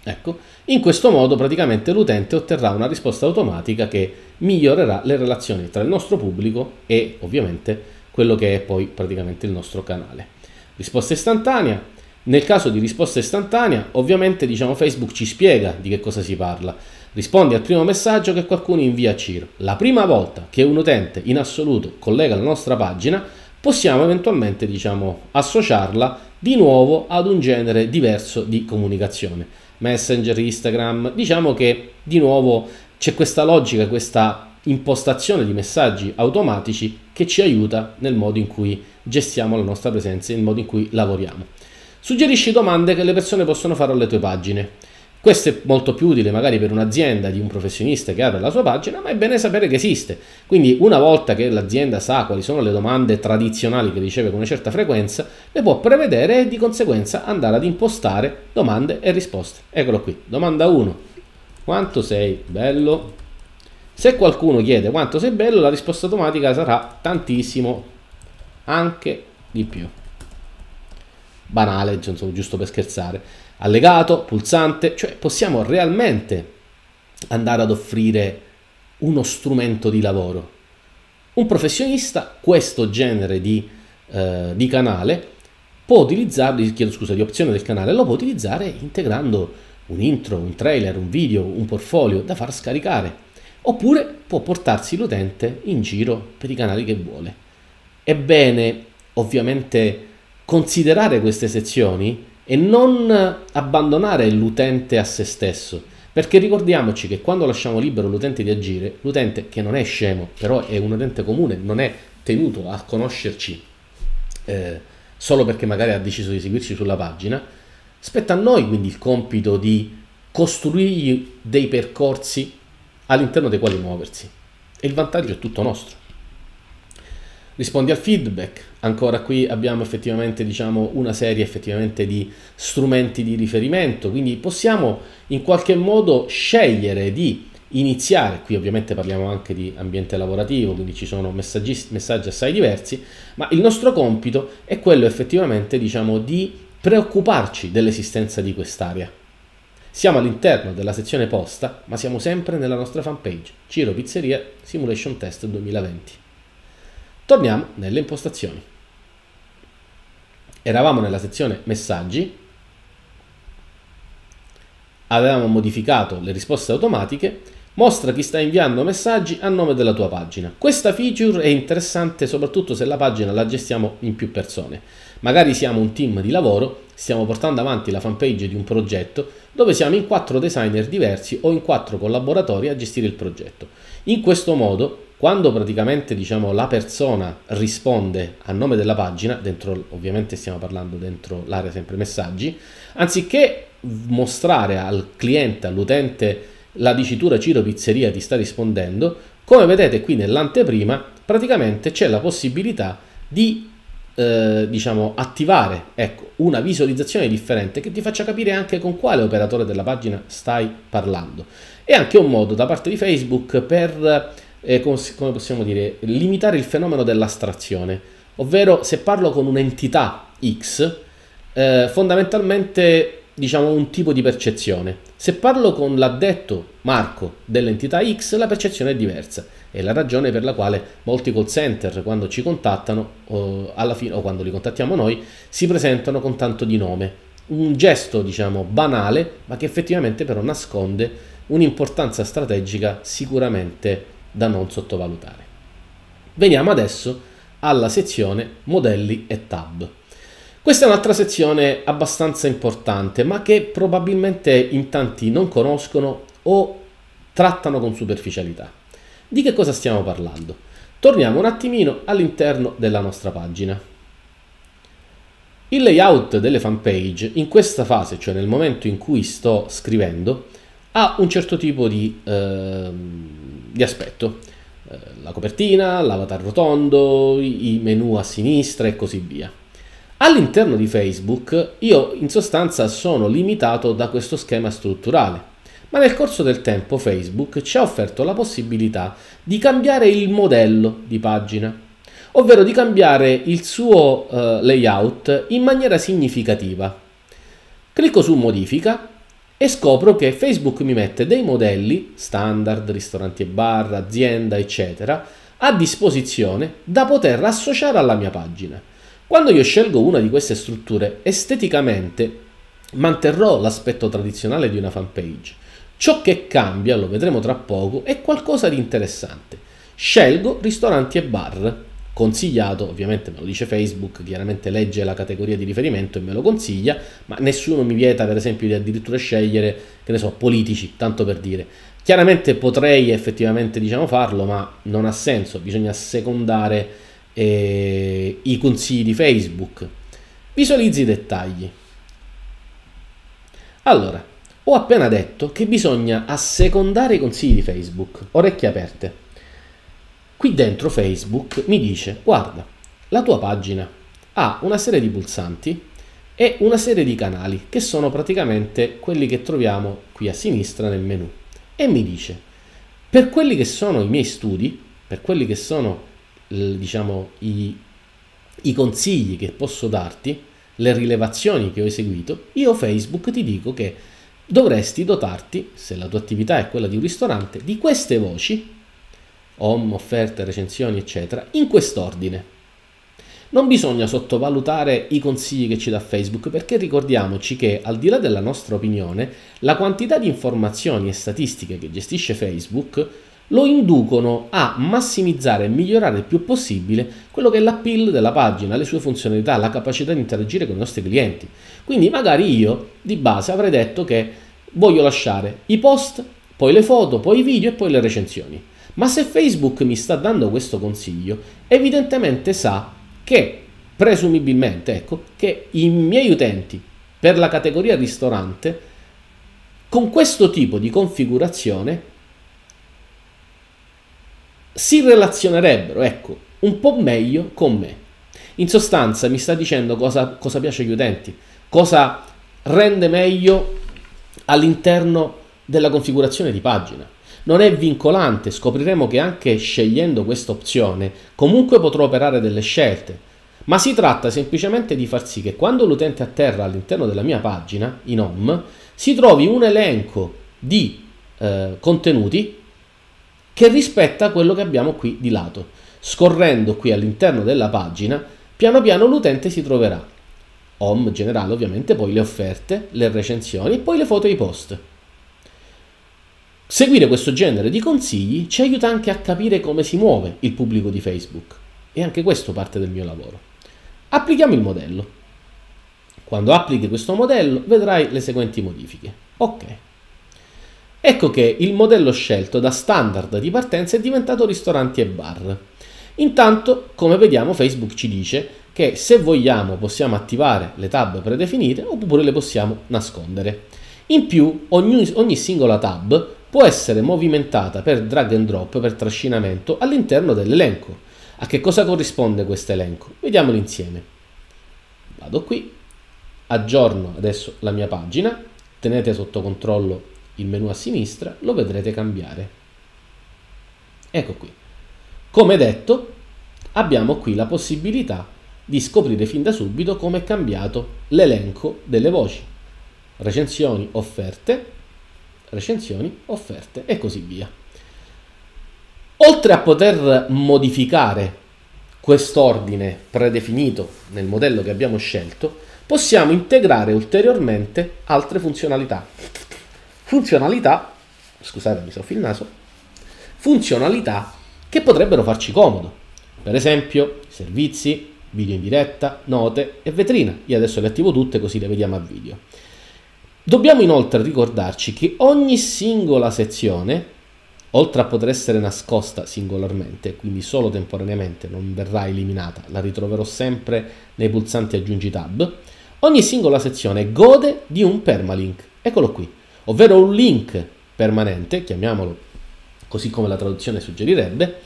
ecco, in questo modo praticamente l'utente otterrà una risposta automatica che migliorerà le relazioni tra il nostro pubblico e ovviamente quello che è poi praticamente il nostro canale. Risposta istantanea, nel caso di risposta istantanea, ovviamente diciamo Facebook ci spiega di che cosa si parla. Rispondi al primo messaggio che qualcuno invia a Ciro. La prima volta che un utente in assoluto collega la nostra pagina, possiamo eventualmente diciamo, associarla di nuovo ad un genere diverso di comunicazione. Messenger, Instagram, diciamo che di nuovo c'è questa logica, questa impostazione di messaggi automatici che ci aiuta nel modo in cui gestiamo la nostra presenza, nel modo in cui lavoriamo. Suggerisci domande che le persone possono fare alle tue pagine. Questo è molto più utile magari per un'azienda di un professionista che apre la sua pagina, ma è bene sapere che esiste. Quindi una volta che l'azienda sa quali sono le domande tradizionali che riceve con una certa frequenza, le può prevedere e di conseguenza andare ad impostare domande e risposte. Eccolo qui, domanda 1. Quanto sei bello? Se qualcuno chiede quanto sei bello, la risposta automatica sarà tantissimo, anche di più banale, cioè, insomma, giusto per scherzare, allegato, pulsante, cioè possiamo realmente andare ad offrire uno strumento di lavoro. Un professionista questo genere di, eh, di canale può utilizzarlo, chiedo scusa, di opzione del canale, lo può utilizzare integrando un intro, un trailer, un video, un portfolio da far scaricare. Oppure può portarsi l'utente in giro per i canali che vuole. Ebbene, ovviamente considerare queste sezioni e non abbandonare l'utente a se stesso. Perché ricordiamoci che quando lasciamo libero l'utente di agire, l'utente che non è scemo, però è un utente comune, non è tenuto a conoscerci eh, solo perché magari ha deciso di seguirci sulla pagina, spetta a noi quindi il compito di costruirgli dei percorsi all'interno dei quali muoversi. E il vantaggio è tutto nostro. Rispondi al feedback, ancora qui abbiamo effettivamente diciamo, una serie effettivamente di strumenti di riferimento, quindi possiamo in qualche modo scegliere di iniziare, qui ovviamente parliamo anche di ambiente lavorativo, quindi ci sono messaggi, messaggi assai diversi, ma il nostro compito è quello effettivamente diciamo, di preoccuparci dell'esistenza di quest'area. Siamo all'interno della sezione posta, ma siamo sempre nella nostra fanpage Ciro Pizzeria Simulation Test 2020. Torniamo nelle impostazioni. Eravamo nella sezione messaggi, avevamo modificato le risposte automatiche, mostra chi sta inviando messaggi a nome della tua pagina. Questa feature è interessante soprattutto se la pagina la gestiamo in più persone. Magari siamo un team di lavoro, stiamo portando avanti la fanpage di un progetto dove siamo in quattro designer diversi o in quattro collaboratori a gestire il progetto. In questo modo quando praticamente diciamo, la persona risponde a nome della pagina, dentro, ovviamente stiamo parlando dentro l'area sempre messaggi, anziché mostrare al cliente, all'utente la dicitura Ciro Pizzeria ti sta rispondendo, come vedete qui nell'anteprima praticamente c'è la possibilità di eh, diciamo, attivare ecco, una visualizzazione differente che ti faccia capire anche con quale operatore della pagina stai parlando. È anche un modo da parte di Facebook per eh, come possiamo dire, limitare il fenomeno dell'astrazione, ovvero se parlo con un'entità X, eh, fondamentalmente diciamo un tipo di percezione. Se parlo con l'addetto Marco dell'entità X, la percezione è diversa. È la ragione per la quale molti call center, quando ci contattano, o, fine, o quando li contattiamo noi, si presentano con tanto di nome. Un gesto, diciamo, banale, ma che effettivamente però nasconde un'importanza strategica sicuramente da non sottovalutare. Veniamo adesso alla sezione modelli e tab. Questa è un'altra sezione abbastanza importante, ma che probabilmente in tanti non conoscono o trattano con superficialità. Di che cosa stiamo parlando? Torniamo un attimino all'interno della nostra pagina. Il layout delle fanpage in questa fase, cioè nel momento in cui sto scrivendo, ha un certo tipo di, eh, di aspetto. Eh, la copertina, l'avatar rotondo, i menu a sinistra e così via. All'interno di Facebook io in sostanza sono limitato da questo schema strutturale, ma nel corso del tempo Facebook ci ha offerto la possibilità di cambiare il modello di pagina, ovvero di cambiare il suo eh, layout in maniera significativa. Clicco su modifica e scopro che Facebook mi mette dei modelli standard, ristoranti e bar, azienda, eccetera, a disposizione da poter associare alla mia pagina. Quando io scelgo una di queste strutture, esteticamente manterrò l'aspetto tradizionale di una fanpage. Ciò che cambia, lo vedremo tra poco, è qualcosa di interessante. Scelgo ristoranti e bar consigliato, ovviamente me lo dice Facebook, chiaramente legge la categoria di riferimento e me lo consiglia, ma nessuno mi vieta per esempio di addirittura scegliere, che ne so, politici, tanto per dire. Chiaramente potrei effettivamente diciamo, farlo, ma non ha senso, bisogna secondare eh, i consigli di Facebook. Visualizzi i dettagli. Allora, ho appena detto che bisogna assecondare i consigli di Facebook, orecchie aperte. Qui dentro Facebook mi dice, guarda, la tua pagina ha una serie di pulsanti e una serie di canali che sono praticamente quelli che troviamo qui a sinistra nel menu e mi dice per quelli che sono i miei studi per quelli che sono diciamo i, i consigli che posso darti le rilevazioni che ho eseguito io facebook ti dico che dovresti dotarti se la tua attività è quella di un ristorante di queste voci om, offerte, recensioni, eccetera, in quest'ordine. Non bisogna sottovalutare i consigli che ci dà Facebook perché ricordiamoci che al di là della nostra opinione, la quantità di informazioni e statistiche che gestisce Facebook lo inducono a massimizzare e migliorare il più possibile quello che è l'appeal della pagina, le sue funzionalità, la capacità di interagire con i nostri clienti. Quindi magari io di base avrei detto che voglio lasciare i post, poi le foto, poi i video e poi le recensioni. Ma se Facebook mi sta dando questo consiglio, evidentemente sa che, presumibilmente, ecco, che i miei utenti per la categoria ristorante, con questo tipo di configurazione, si relazionerebbero, ecco, un po' meglio con me. In sostanza mi sta dicendo cosa, cosa piace agli utenti, cosa rende meglio all'interno della configurazione di pagina non è vincolante, scopriremo che anche scegliendo questa opzione comunque potrò operare delle scelte, ma si tratta semplicemente di far sì che quando l'utente atterra all'interno della mia pagina, in home, si trovi un elenco di eh, contenuti che rispetta quello che abbiamo qui di lato. Scorrendo qui all'interno della pagina, piano piano l'utente si troverà home generale ovviamente, poi le offerte, le recensioni e poi le foto e i post. Seguire questo genere di consigli ci aiuta anche a capire come si muove il pubblico di Facebook e anche questo parte del mio lavoro. Applichiamo il modello. Quando applichi questo modello vedrai le seguenti modifiche. Ok. Ecco che il modello scelto da standard di partenza è diventato ristoranti e bar. Intanto, come vediamo, Facebook ci dice che se vogliamo possiamo attivare le tab predefinite oppure le possiamo nascondere. In più, ogni, ogni singola tab può essere movimentata per drag and drop, per trascinamento, all'interno dell'elenco. A che cosa corrisponde questo elenco? Vediamolo insieme. Vado qui, aggiorno adesso la mia pagina, tenete sotto controllo il menu a sinistra, lo vedrete cambiare. Ecco qui. Come detto, abbiamo qui la possibilità di scoprire fin da subito come è cambiato l'elenco delle voci, recensioni, offerte recensioni, offerte e così via. Oltre a poter modificare quest'ordine predefinito nel modello che abbiamo scelto, possiamo integrare ulteriormente altre funzionalità. Funzionalità, scusate mi soffi il naso, funzionalità che potrebbero farci comodo. Per esempio, servizi, video in diretta, note e vetrina. Io adesso le attivo tutte così le vediamo a video. Dobbiamo inoltre ricordarci che ogni singola sezione, oltre a poter essere nascosta singolarmente, quindi solo temporaneamente, non verrà eliminata, la ritroverò sempre nei pulsanti aggiungi tab, ogni singola sezione gode di un permalink, eccolo qui, ovvero un link permanente, chiamiamolo così come la traduzione suggerirebbe,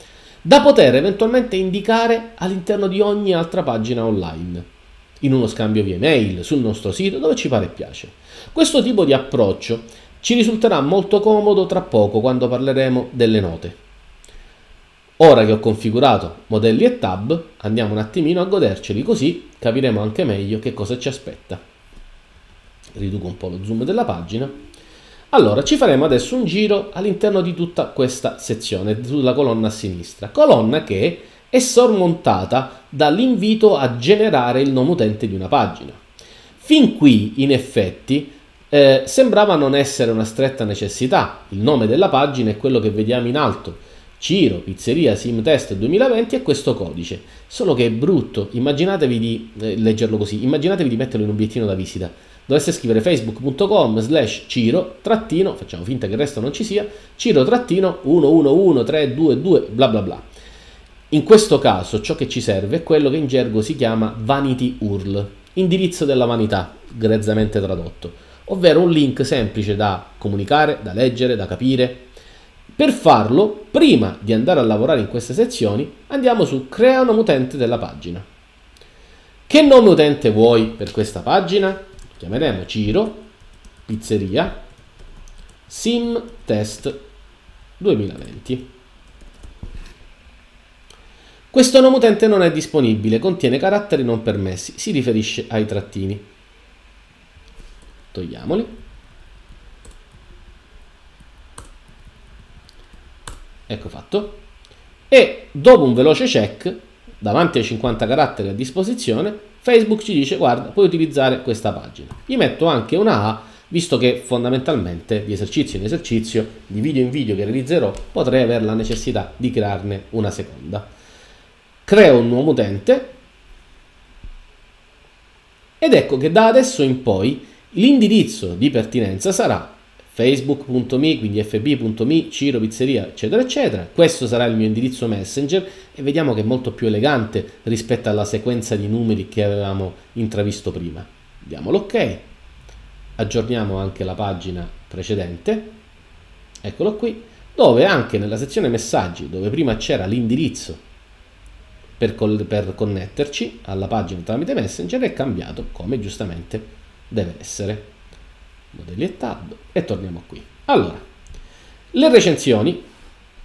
da poter eventualmente indicare all'interno di ogni altra pagina online in uno scambio via mail, sul nostro sito, dove ci pare e piace. Questo tipo di approccio ci risulterà molto comodo tra poco quando parleremo delle note. Ora che ho configurato modelli e tab, andiamo un attimino a goderceli così capiremo anche meglio che cosa ci aspetta. Riduco un po' lo zoom della pagina. Allora, ci faremo adesso un giro all'interno di tutta questa sezione, sulla colonna a sinistra. Colonna che è sormontata dall'invito a generare il nome utente di una pagina. Fin qui, in effetti, eh, sembrava non essere una stretta necessità, il nome della pagina è quello che vediamo in alto, Ciro, pizzeria Simtest 2020 e questo codice. Solo che è brutto, immaginatevi di eh, leggerlo così, immaginatevi di metterlo in un bigliettino da visita. Dovreste scrivere facebook.com slash Ciro trattino, facciamo finta che il resto non ci sia, Ciro trattino 111322 bla bla bla. In questo caso ciò che ci serve è quello che in gergo si chiama vanity URL, indirizzo della vanità, grezzamente tradotto, ovvero un link semplice da comunicare, da leggere, da capire. Per farlo, prima di andare a lavorare in queste sezioni, andiamo su crea un utente della pagina. Che nome utente vuoi per questa pagina? Chiameremo Ciro, pizzeria, sim test 2020. Questo nome utente non è disponibile, contiene caratteri non permessi, si riferisce ai trattini. Togliamoli. Ecco fatto. E dopo un veloce check, davanti ai 50 caratteri a disposizione, Facebook ci dice guarda puoi utilizzare questa pagina. Gli metto anche una A visto che fondamentalmente di esercizio in esercizio, di video in video che realizzerò, potrei avere la necessità di crearne una seconda creo un nuovo utente ed ecco che da adesso in poi l'indirizzo di pertinenza sarà facebook.me, quindi fb.me, Ciro Pizzeria, eccetera, eccetera. Questo sarà il mio indirizzo messenger e vediamo che è molto più elegante rispetto alla sequenza di numeri che avevamo intravisto prima. Diamo l'ok, aggiorniamo anche la pagina precedente, eccolo qui, dove anche nella sezione messaggi, dove prima c'era l'indirizzo per, col- per connetterci alla pagina tramite Messenger è cambiato come giustamente deve essere. Modelli e tab e torniamo qui. Allora, le recensioni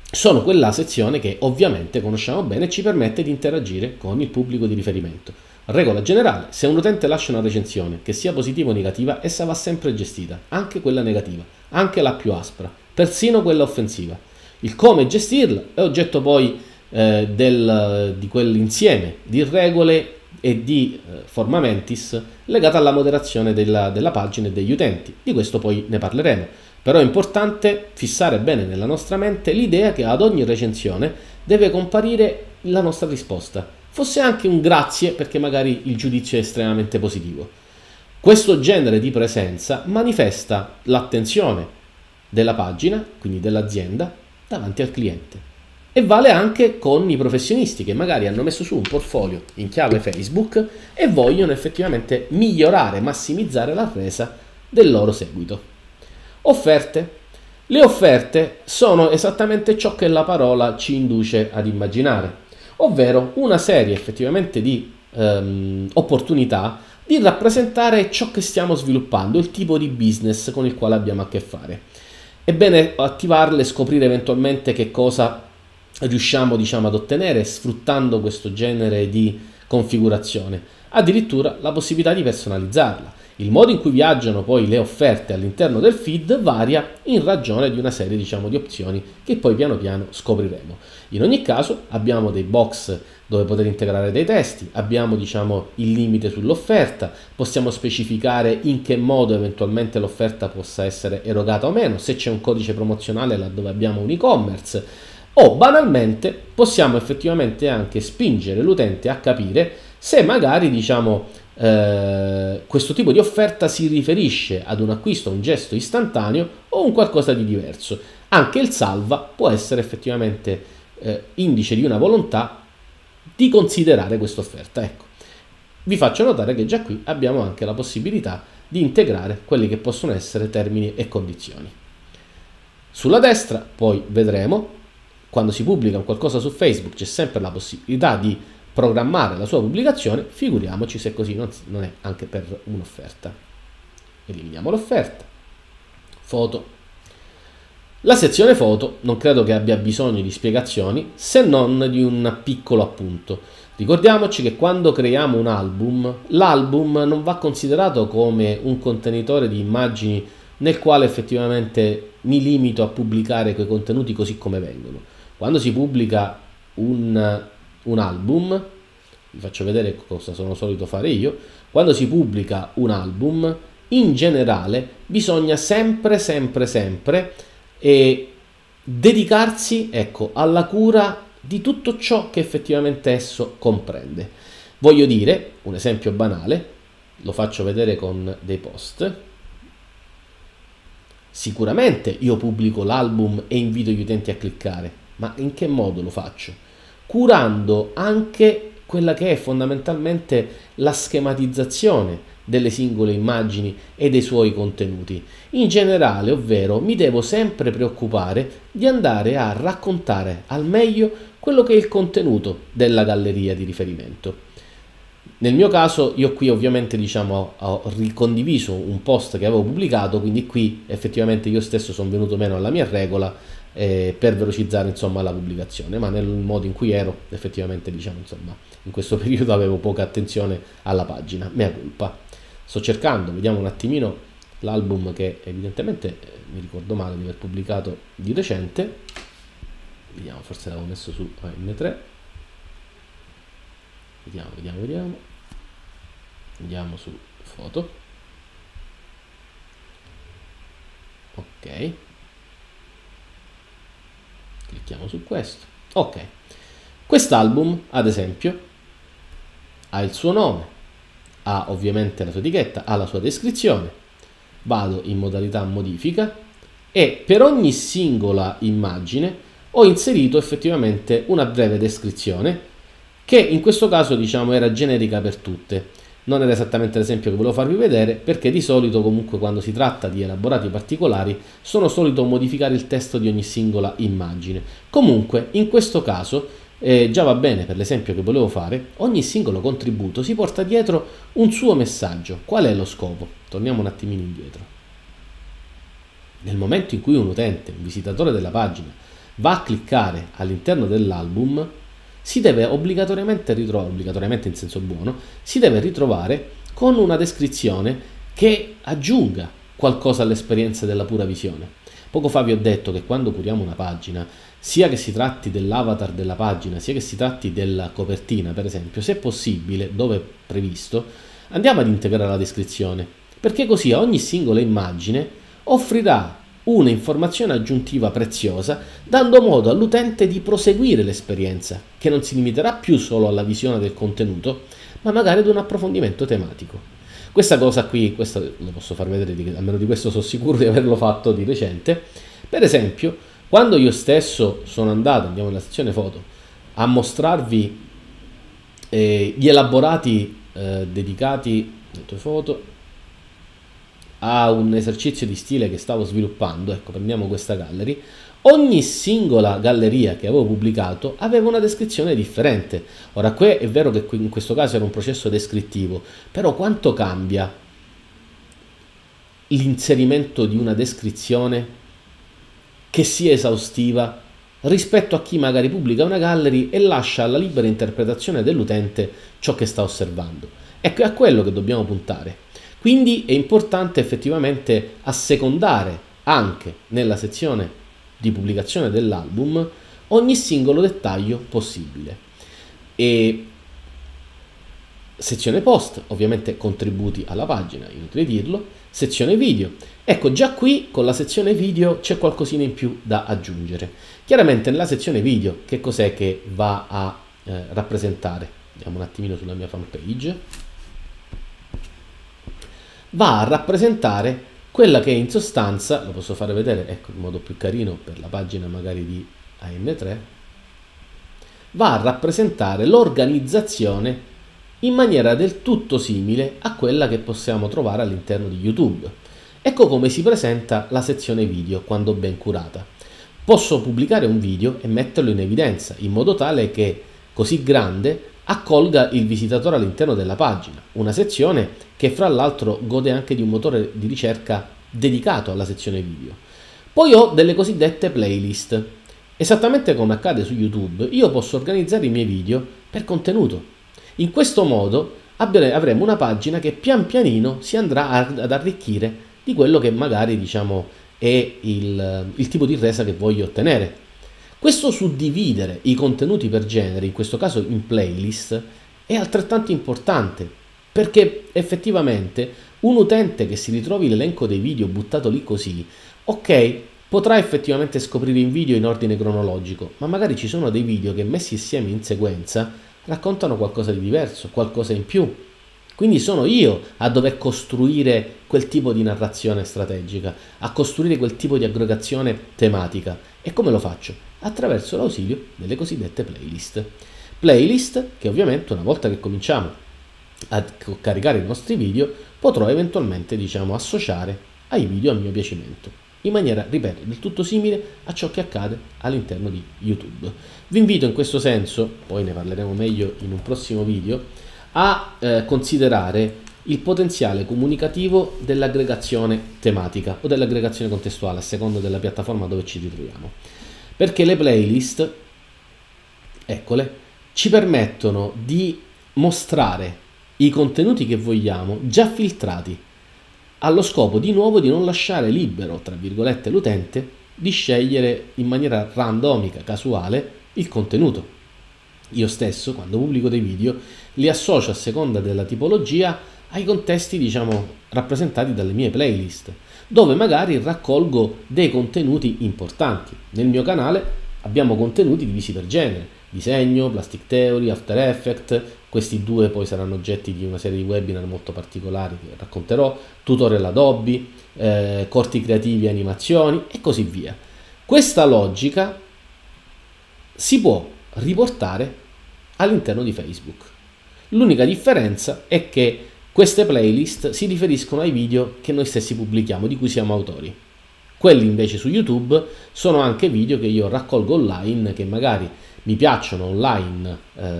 sono quella sezione che ovviamente conosciamo bene e ci permette di interagire con il pubblico di riferimento. Regola generale, se un utente lascia una recensione, che sia positiva o negativa, essa va sempre gestita, anche quella negativa, anche la più aspra, persino quella offensiva. Il come gestirla è oggetto poi eh, del, di quell'insieme di regole e di eh, formamentis legata alla moderazione della, della pagina e degli utenti. Di questo poi ne parleremo. Però è importante fissare bene nella nostra mente l'idea che ad ogni recensione deve comparire la nostra risposta, fosse anche un grazie perché magari il giudizio è estremamente positivo. Questo genere di presenza manifesta l'attenzione della pagina, quindi dell'azienda, davanti al cliente e vale anche con i professionisti che magari hanno messo su un portfolio in chiave Facebook e vogliono effettivamente migliorare, massimizzare la resa del loro seguito. Offerte. Le offerte sono esattamente ciò che la parola ci induce ad immaginare, ovvero una serie effettivamente di ehm, opportunità di rappresentare ciò che stiamo sviluppando, il tipo di business con il quale abbiamo a che fare. È bene attivarle scoprire eventualmente che cosa riusciamo diciamo, ad ottenere sfruttando questo genere di configurazione. Addirittura la possibilità di personalizzarla. Il modo in cui viaggiano poi le offerte all'interno del feed varia in ragione di una serie diciamo, di opzioni che poi piano piano scopriremo. In ogni caso abbiamo dei box dove poter integrare dei testi, abbiamo diciamo, il limite sull'offerta, possiamo specificare in che modo eventualmente l'offerta possa essere erogata o meno, se c'è un codice promozionale laddove abbiamo un e-commerce o banalmente possiamo effettivamente anche spingere l'utente a capire se magari diciamo eh, questo tipo di offerta si riferisce ad un acquisto, un gesto istantaneo o un qualcosa di diverso. Anche il salva può essere effettivamente eh, indice di una volontà di considerare questa offerta. Ecco. Vi faccio notare che già qui abbiamo anche la possibilità di integrare quelli che possono essere termini e condizioni. Sulla destra poi vedremo quando si pubblica qualcosa su Facebook c'è sempre la possibilità di programmare la sua pubblicazione, figuriamoci se così non, non è anche per un'offerta. Eliminiamo l'offerta. Foto. La sezione foto non credo che abbia bisogno di spiegazioni se non di un piccolo appunto. Ricordiamoci che quando creiamo un album, l'album non va considerato come un contenitore di immagini nel quale effettivamente mi limito a pubblicare quei contenuti così come vengono quando si pubblica un, un album, vi faccio vedere cosa sono solito fare io, quando si pubblica un album, in generale bisogna sempre, sempre, sempre eh, dedicarsi ecco, alla cura di tutto ciò che effettivamente esso comprende. Voglio dire, un esempio banale, lo faccio vedere con dei post. Sicuramente io pubblico l'album e invito gli utenti a cliccare, ma in che modo lo faccio? Curando anche quella che è fondamentalmente la schematizzazione delle singole immagini e dei suoi contenuti. In generale, ovvero, mi devo sempre preoccupare di andare a raccontare al meglio quello che è il contenuto della galleria di riferimento. Nel mio caso io qui ovviamente diciamo ho ricondiviso un post che avevo pubblicato, quindi qui effettivamente io stesso sono venuto meno alla mia regola eh, per velocizzare insomma, la pubblicazione, ma nel modo in cui ero effettivamente diciamo insomma in questo periodo avevo poca attenzione alla pagina, mea colpa. Sto cercando, vediamo un attimino l'album che evidentemente eh, mi ricordo male di aver pubblicato di recente, vediamo forse l'avevo messo su AM3, vediamo, vediamo, vediamo, andiamo su foto, ok, Clicchiamo su questo. Ok. Quest'album, ad esempio, ha il suo nome, ha ovviamente la sua etichetta, ha la sua descrizione. Vado in modalità modifica e per ogni singola immagine ho inserito effettivamente una breve descrizione che in questo caso diciamo era generica per tutte non era esattamente l'esempio che volevo farvi vedere perché di solito comunque quando si tratta di elaborati particolari sono solito modificare il testo di ogni singola immagine. Comunque in questo caso eh, già va bene per l'esempio che volevo fare, ogni singolo contributo si porta dietro un suo messaggio. Qual è lo scopo? Torniamo un attimino indietro. Nel momento in cui un utente, un visitatore della pagina, va a cliccare all'interno dell'album, si deve obbligatoriamente ritrovare, obbligatoriamente in senso buono, si deve ritrovare con una descrizione che aggiunga qualcosa all'esperienza della pura visione. Poco fa vi ho detto che quando curiamo una pagina, sia che si tratti dell'avatar della pagina, sia che si tratti della copertina, per esempio, se possibile, dove è previsto, andiamo ad integrare la descrizione, perché così ogni singola immagine offrirà una informazione aggiuntiva preziosa, dando modo all'utente di proseguire l'esperienza, che non si limiterà più solo alla visione del contenuto, ma magari ad un approfondimento tematico. Questa cosa qui, questa lo posso far vedere, almeno di questo sono sicuro di averlo fatto di recente. Per esempio, quando io stesso sono andato, andiamo nella sezione foto, a mostrarvi eh, gli elaborati eh, dedicati, le tue foto, a un esercizio di stile che stavo sviluppando, ecco prendiamo questa gallery, ogni singola galleria che avevo pubblicato aveva una descrizione differente. Ora qui è vero che in questo caso era un processo descrittivo, però quanto cambia l'inserimento di una descrizione che sia esaustiva rispetto a chi magari pubblica una gallery e lascia alla libera interpretazione dell'utente ciò che sta osservando. Ecco, è a quello che dobbiamo puntare. Quindi è importante effettivamente assecondare anche nella sezione di pubblicazione dell'album ogni singolo dettaglio possibile. E sezione post, ovviamente contributi alla pagina, inutile dirlo, sezione video. Ecco, già qui con la sezione video c'è qualcosina in più da aggiungere. Chiaramente nella sezione video che cos'è che va a eh, rappresentare? Andiamo un attimino sulla mia fanpage va a rappresentare quella che in sostanza, lo posso fare vedere, ecco in modo più carino per la pagina magari di AM3, va a rappresentare l'organizzazione in maniera del tutto simile a quella che possiamo trovare all'interno di YouTube. Ecco come si presenta la sezione video quando ben curata. Posso pubblicare un video e metterlo in evidenza in modo tale che così grande accolga il visitatore all'interno della pagina, una sezione che fra l'altro gode anche di un motore di ricerca dedicato alla sezione video. Poi ho delle cosiddette playlist. Esattamente come accade su YouTube, io posso organizzare i miei video per contenuto. In questo modo avremo una pagina che pian pianino si andrà ad arricchire di quello che magari diciamo, è il, il tipo di resa che voglio ottenere. Questo suddividere i contenuti per genere, in questo caso in playlist, è altrettanto importante perché effettivamente un utente che si ritrovi l'elenco dei video buttato lì così, ok, potrà effettivamente scoprire in video in ordine cronologico, ma magari ci sono dei video che messi insieme in sequenza raccontano qualcosa di diverso, qualcosa in più. Quindi sono io a dover costruire quel tipo di narrazione strategica, a costruire quel tipo di aggregazione tematica e come lo faccio? Attraverso l'ausilio delle cosiddette playlist. Playlist che ovviamente una volta che cominciamo a caricare i nostri video potrò eventualmente diciamo associare ai video a mio piacimento in maniera, ripeto, del tutto simile a ciò che accade all'interno di YouTube. Vi invito in questo senso, poi ne parleremo meglio in un prossimo video, a eh, considerare il potenziale comunicativo dell'aggregazione tematica o dell'aggregazione contestuale a seconda della piattaforma dove ci ritroviamo. Perché le playlist, eccole, ci permettono di mostrare i contenuti che vogliamo già filtrati, allo scopo di nuovo di non lasciare libero, tra virgolette, l'utente di scegliere in maniera randomica, casuale, il contenuto. Io stesso, quando pubblico dei video, li associo a seconda della tipologia ai contesti, diciamo, rappresentati dalle mie playlist, dove magari raccolgo dei contenuti importanti. Nel mio canale abbiamo contenuti divisi per genere, disegno, plastic theory, after effect, questi due poi saranno oggetti di una serie di webinar molto particolari che racconterò, tutorial Adobe, eh, corti creativi, animazioni e così via. Questa logica si può riportare all'interno di Facebook. L'unica differenza è che queste playlist si riferiscono ai video che noi stessi pubblichiamo, di cui siamo autori. Quelli invece su YouTube sono anche video che io raccolgo online, che magari mi piacciono online, eh,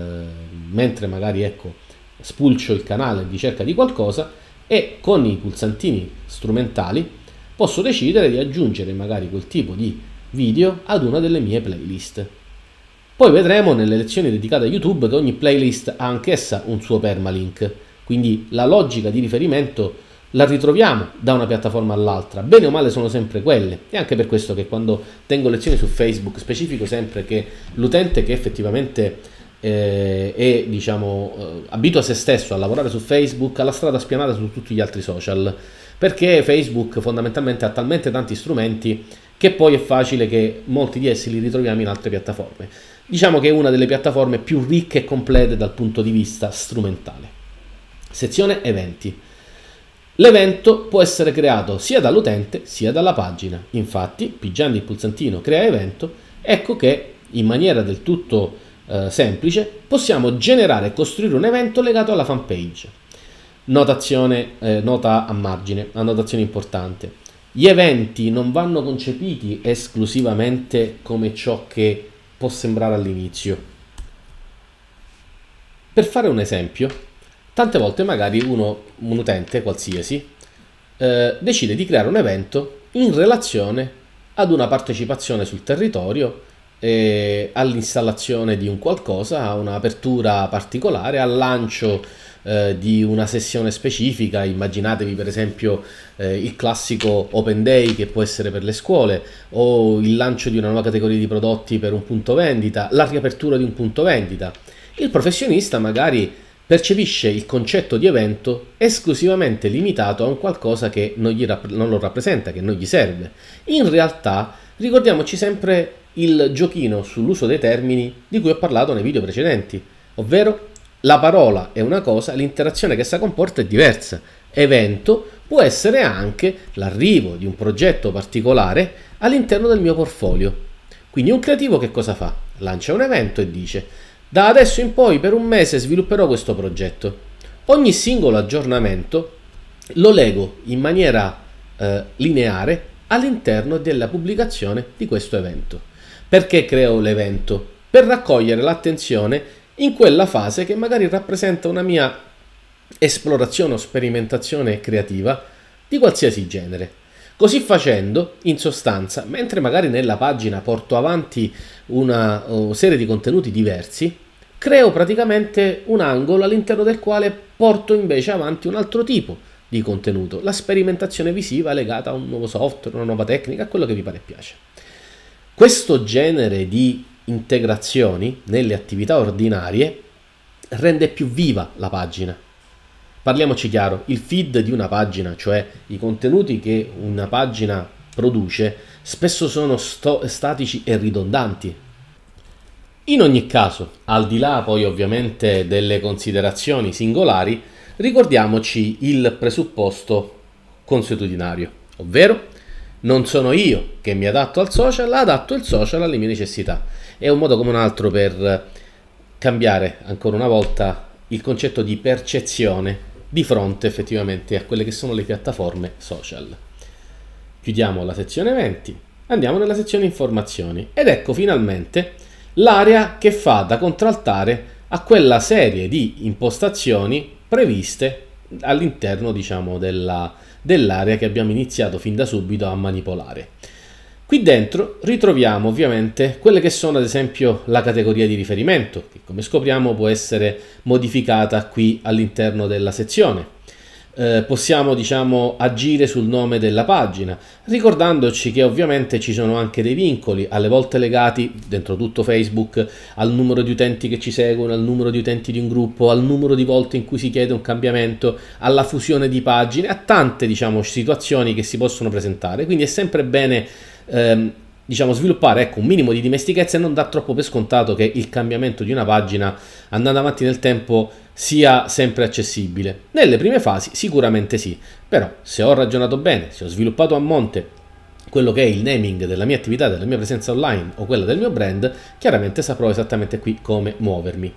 mentre magari ecco, spulcio il canale in cerca di qualcosa e con i pulsantini strumentali posso decidere di aggiungere magari quel tipo di video ad una delle mie playlist. Poi vedremo nelle lezioni dedicate a YouTube che ogni playlist ha anch'essa un suo permalink quindi la logica di riferimento la ritroviamo da una piattaforma all'altra, bene o male sono sempre quelle. E anche per questo che quando tengo lezioni su Facebook specifico sempre che l'utente che effettivamente eh, è diciamo, eh, abito a se stesso a lavorare su Facebook ha la strada spianata su tutti gli altri social, perché Facebook fondamentalmente ha talmente tanti strumenti che poi è facile che molti di essi li ritroviamo in altre piattaforme. Diciamo che è una delle piattaforme più ricche e complete dal punto di vista strumentale. Sezione eventi. L'evento può essere creato sia dall'utente sia dalla pagina. Infatti, pigiando il pulsantino crea evento, ecco che in maniera del tutto eh, semplice possiamo generare e costruire un evento legato alla fanpage. Notazione, eh, nota a margine, annotazione importante. Gli eventi non vanno concepiti esclusivamente come ciò che può sembrare all'inizio. Per fare un esempio, Tante volte magari uno, un utente qualsiasi eh, decide di creare un evento in relazione ad una partecipazione sul territorio, eh, all'installazione di un qualcosa, a un'apertura particolare, al lancio eh, di una sessione specifica, immaginatevi per esempio eh, il classico open day che può essere per le scuole o il lancio di una nuova categoria di prodotti per un punto vendita, la riapertura di un punto vendita. Il professionista magari percepisce il concetto di evento esclusivamente limitato a un qualcosa che non, rapp- non lo rappresenta, che non gli serve. In realtà, ricordiamoci sempre il giochino sull'uso dei termini di cui ho parlato nei video precedenti, ovvero la parola è una cosa, l'interazione che essa comporta è diversa. Evento può essere anche l'arrivo di un progetto particolare all'interno del mio portfolio. Quindi un creativo che cosa fa? Lancia un evento e dice da adesso in poi per un mese svilupperò questo progetto. Ogni singolo aggiornamento lo leggo in maniera eh, lineare all'interno della pubblicazione di questo evento. Perché creo l'evento? Per raccogliere l'attenzione in quella fase che magari rappresenta una mia esplorazione o sperimentazione creativa di qualsiasi genere. Così facendo, in sostanza, mentre magari nella pagina porto avanti una serie di contenuti diversi, creo praticamente un angolo all'interno del quale porto invece avanti un altro tipo di contenuto, la sperimentazione visiva legata a un nuovo software, una nuova tecnica, a quello che vi pare e piace. Questo genere di integrazioni nelle attività ordinarie rende più viva la pagina. Parliamoci chiaro, il feed di una pagina, cioè i contenuti che una pagina produce, spesso sono sto- statici e ridondanti. In ogni caso, al di là poi ovviamente delle considerazioni singolari, ricordiamoci il presupposto consuetudinario, ovvero non sono io che mi adatto al social, adatto il social alle mie necessità. È un modo come un altro per cambiare ancora una volta il concetto di percezione di fronte effettivamente a quelle che sono le piattaforme social. Chiudiamo la sezione eventi, andiamo nella sezione informazioni ed ecco finalmente l'area che fa da contraltare a quella serie di impostazioni previste all'interno diciamo della, dell'area che abbiamo iniziato fin da subito a manipolare. Qui dentro ritroviamo ovviamente quelle che sono ad esempio la categoria di riferimento che come scopriamo può essere modificata qui all'interno della sezione eh, possiamo diciamo agire sul nome della pagina ricordandoci che ovviamente ci sono anche dei vincoli alle volte legati dentro tutto Facebook al numero di utenti che ci seguono al numero di utenti di un gruppo al numero di volte in cui si chiede un cambiamento alla fusione di pagine a tante diciamo situazioni che si possono presentare quindi è sempre bene ehm, diciamo, sviluppare ecco, un minimo di dimestichezza e non dar troppo per scontato che il cambiamento di una pagina andando avanti nel tempo sia sempre accessibile. Nelle prime fasi sicuramente sì, però se ho ragionato bene, se ho sviluppato a monte quello che è il naming della mia attività, della mia presenza online o quella del mio brand, chiaramente saprò esattamente qui come muovermi.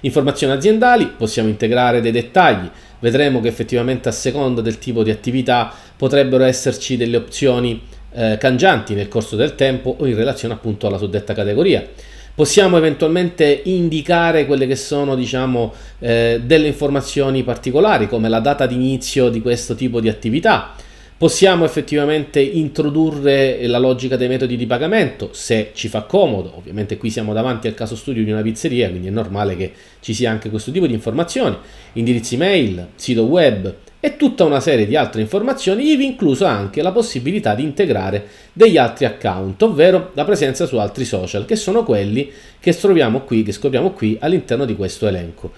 Informazioni aziendali, possiamo integrare dei dettagli, vedremo che effettivamente a seconda del tipo di attività potrebbero esserci delle opzioni eh, cangianti nel corso del tempo o in relazione appunto alla suddetta categoria. Possiamo eventualmente indicare quelle che sono diciamo, eh, delle informazioni particolari come la data d'inizio di questo tipo di attività, Possiamo effettivamente introdurre la logica dei metodi di pagamento se ci fa comodo, ovviamente qui siamo davanti al caso studio di una pizzeria, quindi è normale che ci sia anche questo tipo di informazioni, indirizzi mail, sito web, e tutta una serie di altre informazioni, ivi incluso anche la possibilità di integrare degli altri account, ovvero la presenza su altri social, che sono quelli che troviamo qui, che scopriamo qui all'interno di questo elenco.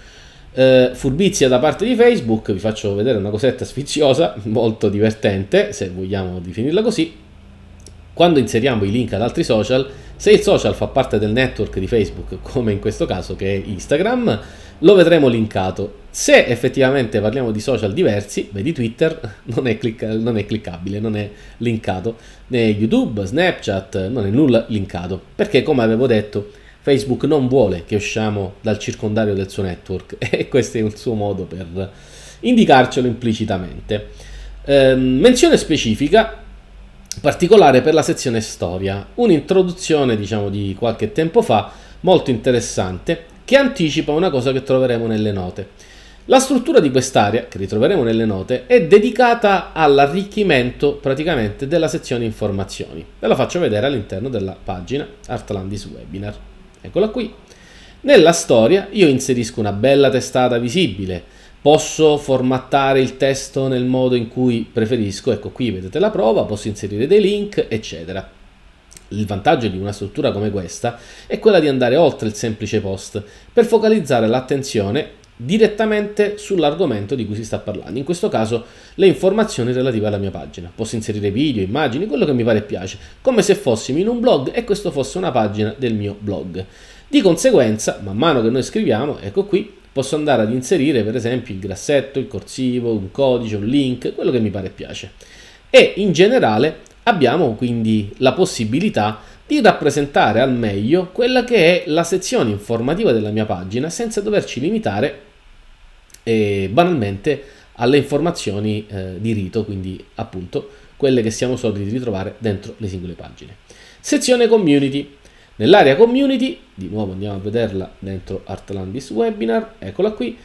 Uh, furbizia da parte di Facebook, vi faccio vedere una cosetta sfiziosa, molto divertente, se vogliamo definirla così, quando inseriamo i link ad altri social, se il social fa parte del network di Facebook, come in questo caso che è Instagram, lo vedremo linkato. Se effettivamente parliamo di social diversi, vedi Twitter, non è, clic- non è cliccabile, non è linkato, né YouTube, Snapchat, non è nulla linkato, perché come avevo detto, Facebook non vuole che usciamo dal circondario del suo network e questo è un suo modo per indicarcelo implicitamente. Eh, menzione specifica particolare per la sezione storia, un'introduzione diciamo di qualche tempo fa molto interessante che anticipa una cosa che troveremo nelle note. La struttura di quest'area, che ritroveremo nelle note, è dedicata all'arricchimento praticamente della sezione informazioni. Ve la faccio vedere all'interno della pagina Artlandis Webinar. Eccola qui. Nella storia io inserisco una bella testata visibile, posso formattare il testo nel modo in cui preferisco, ecco qui vedete la prova, posso inserire dei link, eccetera. Il vantaggio di una struttura come questa è quella di andare oltre il semplice post per focalizzare l'attenzione direttamente sull'argomento di cui si sta parlando. In questo caso le informazioni relative alla mia pagina. Posso inserire video, immagini, quello che mi pare e piace, come se fossimo in un blog e questo fosse una pagina del mio blog. Di conseguenza, man mano che noi scriviamo, ecco qui, posso andare ad inserire per esempio il grassetto, il corsivo, un codice, un link, quello che mi pare piace. E in generale abbiamo quindi la possibilità di rappresentare al meglio quella che è la sezione informativa della mia pagina senza doverci limitare eh, banalmente alle informazioni eh, di rito, quindi appunto quelle che siamo soliti ritrovare dentro le singole pagine. Sezione community. Nell'area community, di nuovo andiamo a vederla dentro Artlandis Webinar, eccola qui,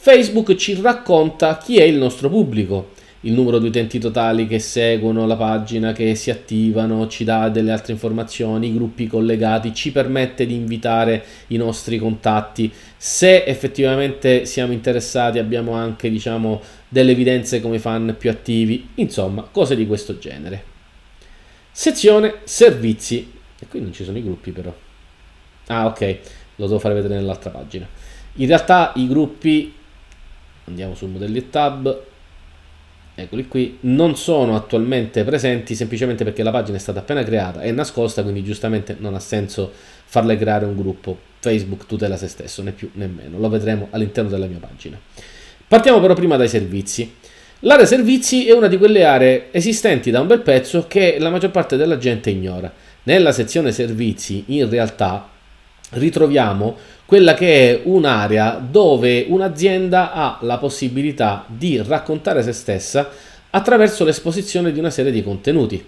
Facebook ci racconta chi è il nostro pubblico, il numero di utenti totali che seguono la pagina, che si attivano, ci dà delle altre informazioni, i gruppi collegati, ci permette di invitare i nostri contatti. Se effettivamente siamo interessati abbiamo anche diciamo, delle evidenze come fan più attivi, insomma cose di questo genere. Sezione servizi e qui non ci sono i gruppi però. Ah ok, lo devo fare vedere nell'altra pagina. In realtà i gruppi, andiamo su modelli e tab, eccoli qui, non sono attualmente presenti semplicemente perché la pagina è stata appena creata è nascosta, quindi giustamente non ha senso farle creare un gruppo. Facebook tutela se stesso, né più né meno. Lo vedremo all'interno della mia pagina. Partiamo però prima dai servizi. L'area servizi è una di quelle aree esistenti da un bel pezzo che la maggior parte della gente ignora. Nella sezione servizi in realtà ritroviamo quella che è un'area dove un'azienda ha la possibilità di raccontare se stessa attraverso l'esposizione di una serie di contenuti.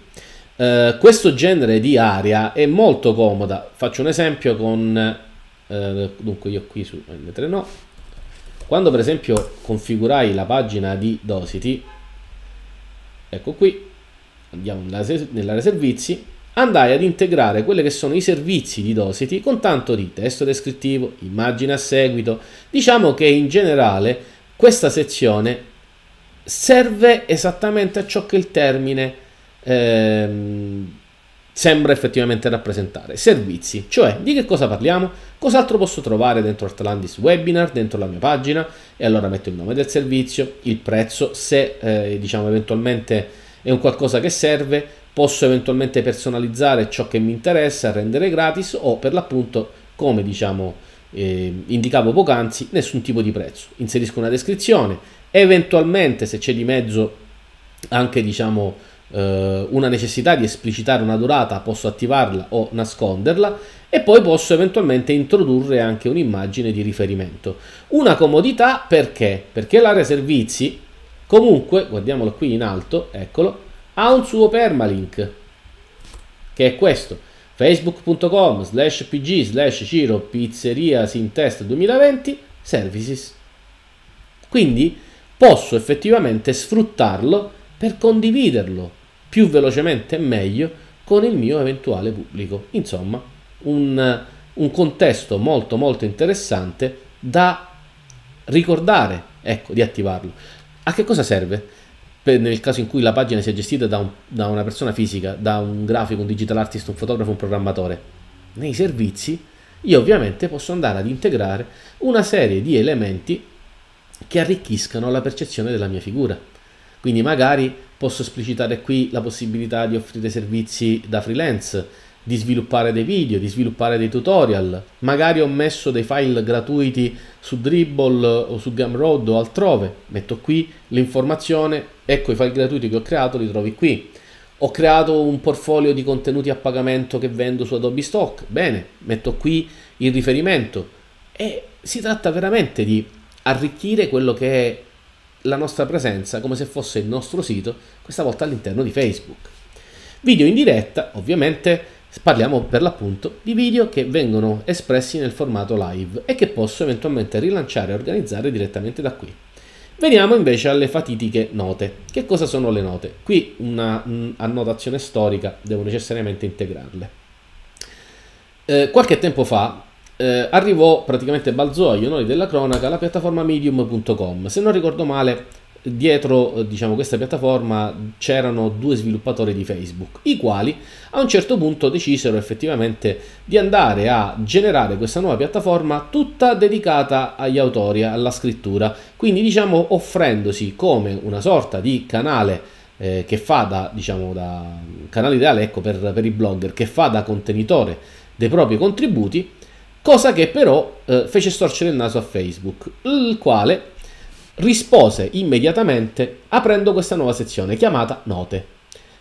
Eh, questo genere di area è molto comoda. Faccio un esempio con... Eh, dunque io qui su N3 no. Quando per esempio configurai la pagina di Dosity, ecco qui, andiamo nell'area servizi, andai ad integrare quelli che sono i servizi di Dosity con tanto di testo descrittivo, immagine a seguito. Diciamo che in generale questa sezione serve esattamente a ciò che il termine ehm, sembra effettivamente rappresentare, servizi, cioè di che cosa parliamo, cos'altro posso trovare dentro Artalandis Webinar, dentro la mia pagina e allora metto il nome del servizio, il prezzo, se eh, diciamo eventualmente è un qualcosa che serve, Posso eventualmente personalizzare ciò che mi interessa, rendere gratis o per l'appunto, come diciamo, eh, indicavo poc'anzi, nessun tipo di prezzo. Inserisco una descrizione, eventualmente se c'è di mezzo anche diciamo, eh, una necessità di esplicitare una durata, posso attivarla o nasconderla e poi posso eventualmente introdurre anche un'immagine di riferimento. Una comodità perché? Perché l'area servizi comunque, guardiamolo qui in alto, eccolo, ha un suo permalink che è questo facebook.com slash pg slash ciro pizzeria sintest 2020 services quindi posso effettivamente sfruttarlo per condividerlo più velocemente e meglio con il mio eventuale pubblico insomma un, un contesto molto molto interessante da ricordare ecco di attivarlo a che cosa serve? per, nel caso in cui la pagina sia gestita da, un, da una persona fisica, da un grafico, un digital artist, un fotografo, un programmatore. Nei servizi io ovviamente posso andare ad integrare una serie di elementi che arricchiscano la percezione della mia figura. Quindi magari posso esplicitare qui la possibilità di offrire servizi da freelance, di sviluppare dei video, di sviluppare dei tutorial. Magari ho messo dei file gratuiti su Dribble o su Gumroad o altrove. Metto qui l'informazione, ecco i file gratuiti che ho creato, li trovi qui. Ho creato un portfolio di contenuti a pagamento che vendo su Adobe Stock. Bene, metto qui il riferimento. E si tratta veramente di arricchire quello che è la nostra presenza come se fosse il nostro sito, questa volta all'interno di Facebook. Video in diretta, ovviamente Parliamo per l'appunto di video che vengono espressi nel formato live e che posso eventualmente rilanciare e organizzare direttamente da qui. Veniamo invece alle fatitiche note. Che cosa sono le note? Qui una mh, mm, annotazione storica, devo necessariamente integrarle. Eh, qualche tempo fa eh, arrivò praticamente balzò agli onori della cronaca la piattaforma medium.com. Se non ricordo male, dietro eh, diciamo, questa piattaforma c'erano due sviluppatori di Facebook, i quali a un certo punto decisero effettivamente di andare a generare questa nuova piattaforma tutta dedicata agli autori, alla scrittura, quindi diciamo offrendosi come una sorta di canale eh, che fa da, diciamo, da canale ideale ecco, per, per i blogger, che fa da contenitore dei propri contributi, cosa che però eh, fece storcere il naso a Facebook, il quale rispose immediatamente aprendo questa nuova sezione chiamata Note.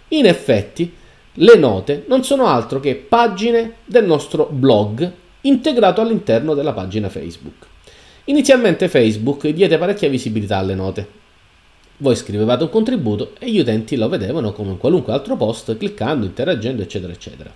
In effetti, le note non sono altro che pagine del nostro blog integrato all'interno della pagina Facebook. Inizialmente Facebook diede parecchia visibilità alle note. Voi scrivevate un contributo e gli utenti lo vedevano come in qualunque altro post, cliccando, interagendo, eccetera, eccetera.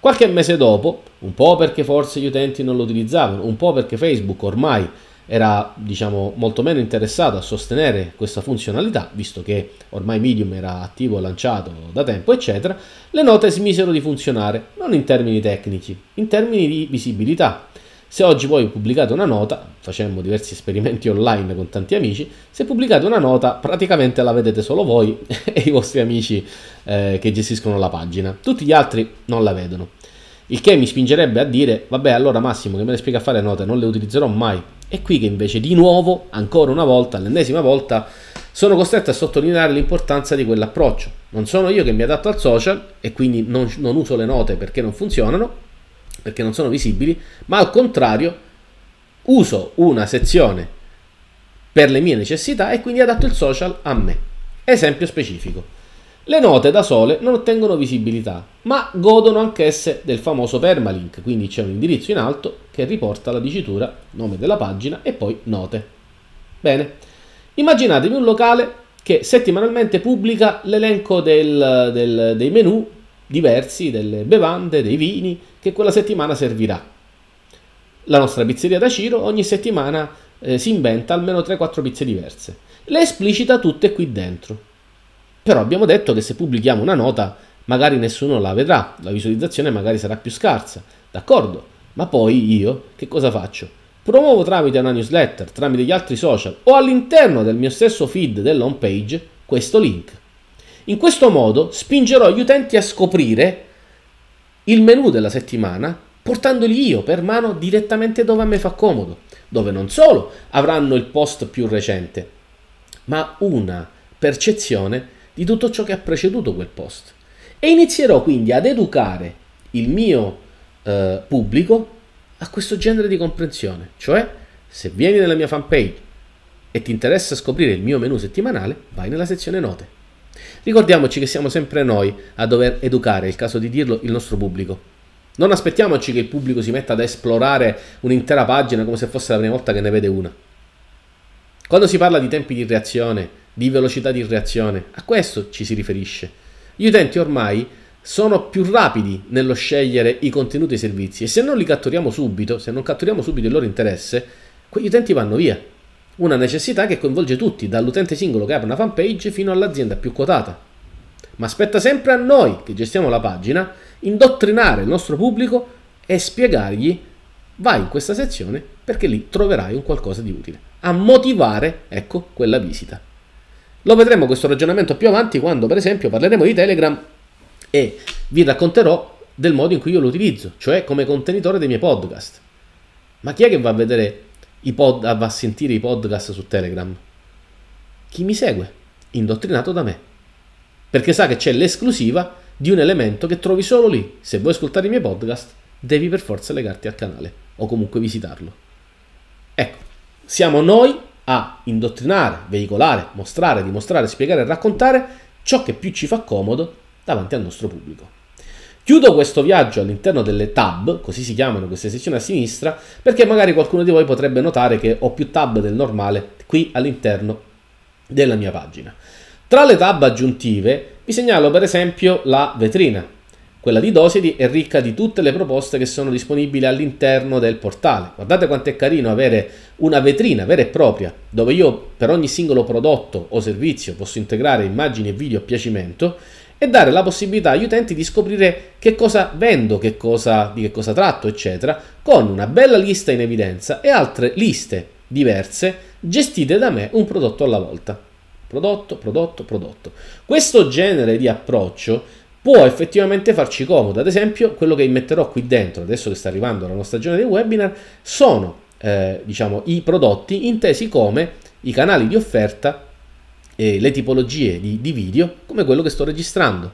Qualche mese dopo, un po' perché forse gli utenti non lo utilizzavano, un po' perché Facebook ormai era diciamo, molto meno interessato a sostenere questa funzionalità, visto che ormai Medium era attivo, lanciato da tempo, eccetera, le note smisero di funzionare, non in termini tecnici, in termini di visibilità. Se oggi voi pubblicate una nota, facemmo diversi esperimenti online con tanti amici, se pubblicate una nota praticamente la vedete solo voi e i vostri amici eh, che gestiscono la pagina, tutti gli altri non la vedono. Il che mi spingerebbe a dire, vabbè allora Massimo che me le spiega a fare note, non le utilizzerò mai, è qui che invece di nuovo, ancora una volta, l'ennesima volta, sono costretto a sottolineare l'importanza di quell'approccio. Non sono io che mi adatto al social e quindi non, non uso le note perché non funzionano, perché non sono visibili, ma al contrario uso una sezione per le mie necessità e quindi adatto il social a me. Esempio specifico. Le note da sole non ottengono visibilità, ma godono anch'esse del famoso permalink, quindi c'è un indirizzo in alto che riporta la dicitura, nome della pagina e poi note. Bene, immaginatevi un locale che settimanalmente pubblica l'elenco del, del, dei menu diversi, delle bevande, dei vini che quella settimana servirà. La nostra pizzeria da Ciro ogni settimana eh, si inventa almeno 3-4 pizze diverse. Le esplicita tutte qui dentro. Però abbiamo detto che se pubblichiamo una nota magari nessuno la vedrà, la visualizzazione magari sarà più scarsa, d'accordo? Ma poi io che cosa faccio? Promuovo tramite una newsletter, tramite gli altri social o all'interno del mio stesso feed dell'home page questo link. In questo modo spingerò gli utenti a scoprire il menu della settimana portandoli io per mano direttamente dove a me fa comodo, dove non solo avranno il post più recente, ma una percezione di tutto ciò che ha preceduto quel post. E inizierò quindi ad educare il mio eh, pubblico a questo genere di comprensione. Cioè, se vieni nella mia fanpage e ti interessa scoprire il mio menu settimanale, vai nella sezione note. Ricordiamoci che siamo sempre noi a dover educare, è il caso di dirlo, il nostro pubblico. Non aspettiamoci che il pubblico si metta ad esplorare un'intera pagina come se fosse la prima volta che ne vede una. Quando si parla di tempi di reazione, di velocità di reazione. A questo ci si riferisce. Gli utenti ormai sono più rapidi nello scegliere i contenuti e i servizi e se non li catturiamo subito, se non catturiamo subito il loro interesse, quegli utenti vanno via. Una necessità che coinvolge tutti, dall'utente singolo che apre una fanpage fino all'azienda più quotata. Ma spetta sempre a noi, che gestiamo la pagina, indottrinare il nostro pubblico e spiegargli vai in questa sezione perché lì troverai un qualcosa di utile. A motivare, ecco, quella visita. Lo vedremo questo ragionamento più avanti quando per esempio parleremo di Telegram e vi racconterò del modo in cui io lo utilizzo, cioè come contenitore dei miei podcast. Ma chi è che va a vedere i pod, va a sentire i podcast su Telegram? Chi mi segue, indottrinato da me. Perché sa che c'è l'esclusiva di un elemento che trovi solo lì. Se vuoi ascoltare i miei podcast, devi per forza legarti al canale o comunque visitarlo. Ecco, siamo noi a indottrinare, veicolare, mostrare, dimostrare, spiegare e raccontare ciò che più ci fa comodo davanti al nostro pubblico. Chiudo questo viaggio all'interno delle tab, così si chiamano queste sezioni a sinistra, perché magari qualcuno di voi potrebbe notare che ho più tab del normale qui all'interno della mia pagina. Tra le tab aggiuntive vi segnalo per esempio la vetrina, quella di Doceri è ricca di tutte le proposte che sono disponibili all'interno del portale. Guardate quanto è carino avere una vetrina vera e propria, dove io per ogni singolo prodotto o servizio posso integrare immagini e video a piacimento e dare la possibilità agli utenti di scoprire che cosa vendo, che cosa, di che cosa tratto, eccetera, con una bella lista in evidenza e altre liste diverse gestite da me un prodotto alla volta. Prodotto, prodotto, prodotto. Questo genere di approccio può effettivamente farci comodo. Ad esempio, quello che metterò qui dentro, adesso che sta arrivando la nostra stagione dei webinar, sono eh, diciamo, i prodotti intesi come i canali di offerta e le tipologie di, di video come quello che sto registrando.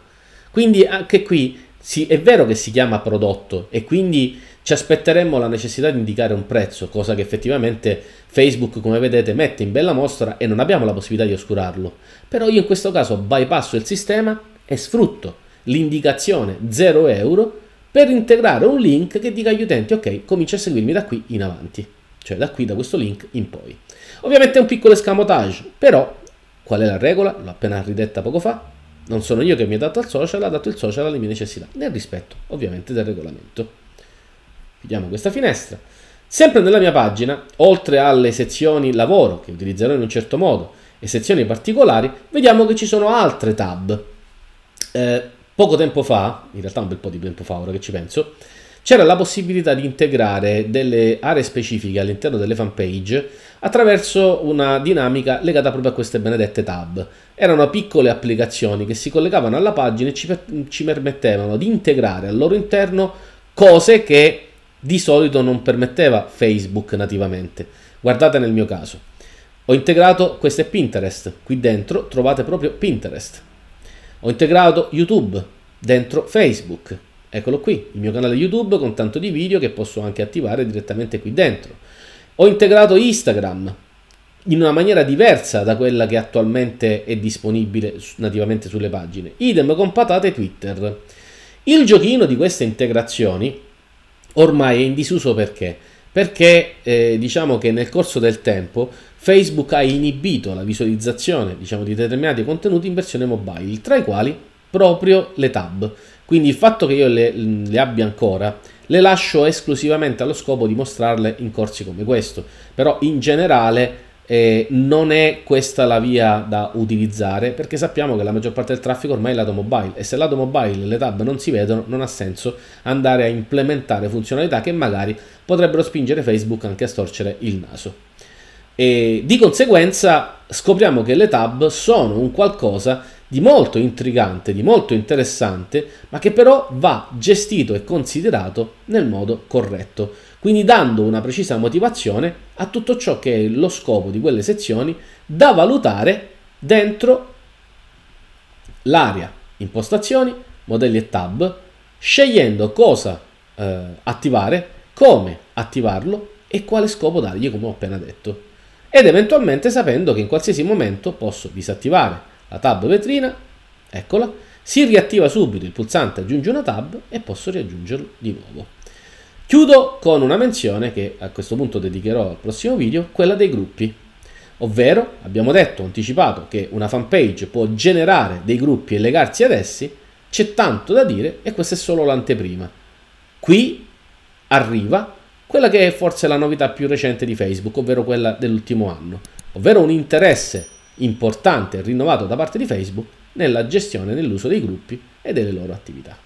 Quindi anche qui sì, è vero che si chiama prodotto e quindi ci aspetteremmo la necessità di indicare un prezzo, cosa che effettivamente Facebook, come vedete, mette in bella mostra e non abbiamo la possibilità di oscurarlo. Però io in questo caso bypasso il sistema e sfrutto l'indicazione 0 euro per integrare un link che dica agli utenti ok comincia a seguirmi da qui in avanti cioè da qui da questo link in poi ovviamente è un piccolo escamotage però qual è la regola l'ho appena ridetta poco fa non sono io che mi ha dato al social ha dato il social alle mie necessità nel rispetto ovviamente del regolamento chiudiamo questa finestra sempre nella mia pagina oltre alle sezioni lavoro che utilizzerò in un certo modo e sezioni particolari vediamo che ci sono altre tab eh, Poco tempo fa, in realtà un bel po' di tempo fa, ora che ci penso, c'era la possibilità di integrare delle aree specifiche all'interno delle fanpage attraverso una dinamica legata proprio a queste benedette tab. Erano piccole applicazioni che si collegavano alla pagina e ci, ci permettevano di integrare al loro interno cose che di solito non permetteva Facebook nativamente. Guardate nel mio caso. Ho integrato queste Pinterest. Qui dentro trovate proprio Pinterest. Ho integrato YouTube dentro Facebook. Eccolo qui, il mio canale YouTube con tanto di video che posso anche attivare direttamente qui dentro. Ho integrato Instagram in una maniera diversa da quella che attualmente è disponibile nativamente sulle pagine. Idem con patate Twitter. Il giochino di queste integrazioni ormai è in disuso perché? Perché eh, diciamo che nel corso del tempo Facebook ha inibito la visualizzazione diciamo, di determinati contenuti in versione mobile, tra i quali proprio le tab. Quindi il fatto che io le, le abbia ancora le lascio esclusivamente allo scopo di mostrarle in corsi come questo, però in generale eh, non è questa la via da utilizzare perché sappiamo che la maggior parte del traffico ormai è lato mobile e se lato mobile le tab non si vedono non ha senso andare a implementare funzionalità che magari potrebbero spingere Facebook anche a storcere il naso e di conseguenza scopriamo che le tab sono un qualcosa di molto intrigante, di molto interessante, ma che però va gestito e considerato nel modo corretto, quindi dando una precisa motivazione a tutto ciò che è lo scopo di quelle sezioni da valutare dentro l'area impostazioni, modelli e tab, scegliendo cosa eh, attivare, come attivarlo e quale scopo dargli, come ho appena detto ed eventualmente sapendo che in qualsiasi momento posso disattivare la tab vetrina, eccola, si riattiva subito il pulsante aggiungi una tab e posso riaggiungerlo di nuovo. Chiudo con una menzione che a questo punto dedicherò al prossimo video, quella dei gruppi. Ovvero, abbiamo detto, anticipato, che una fanpage può generare dei gruppi e legarsi ad essi, c'è tanto da dire e questa è solo l'anteprima. Qui arriva quella che è forse la novità più recente di Facebook, ovvero quella dell'ultimo anno, ovvero un interesse importante e rinnovato da parte di Facebook nella gestione e nell'uso dei gruppi e delle loro attività.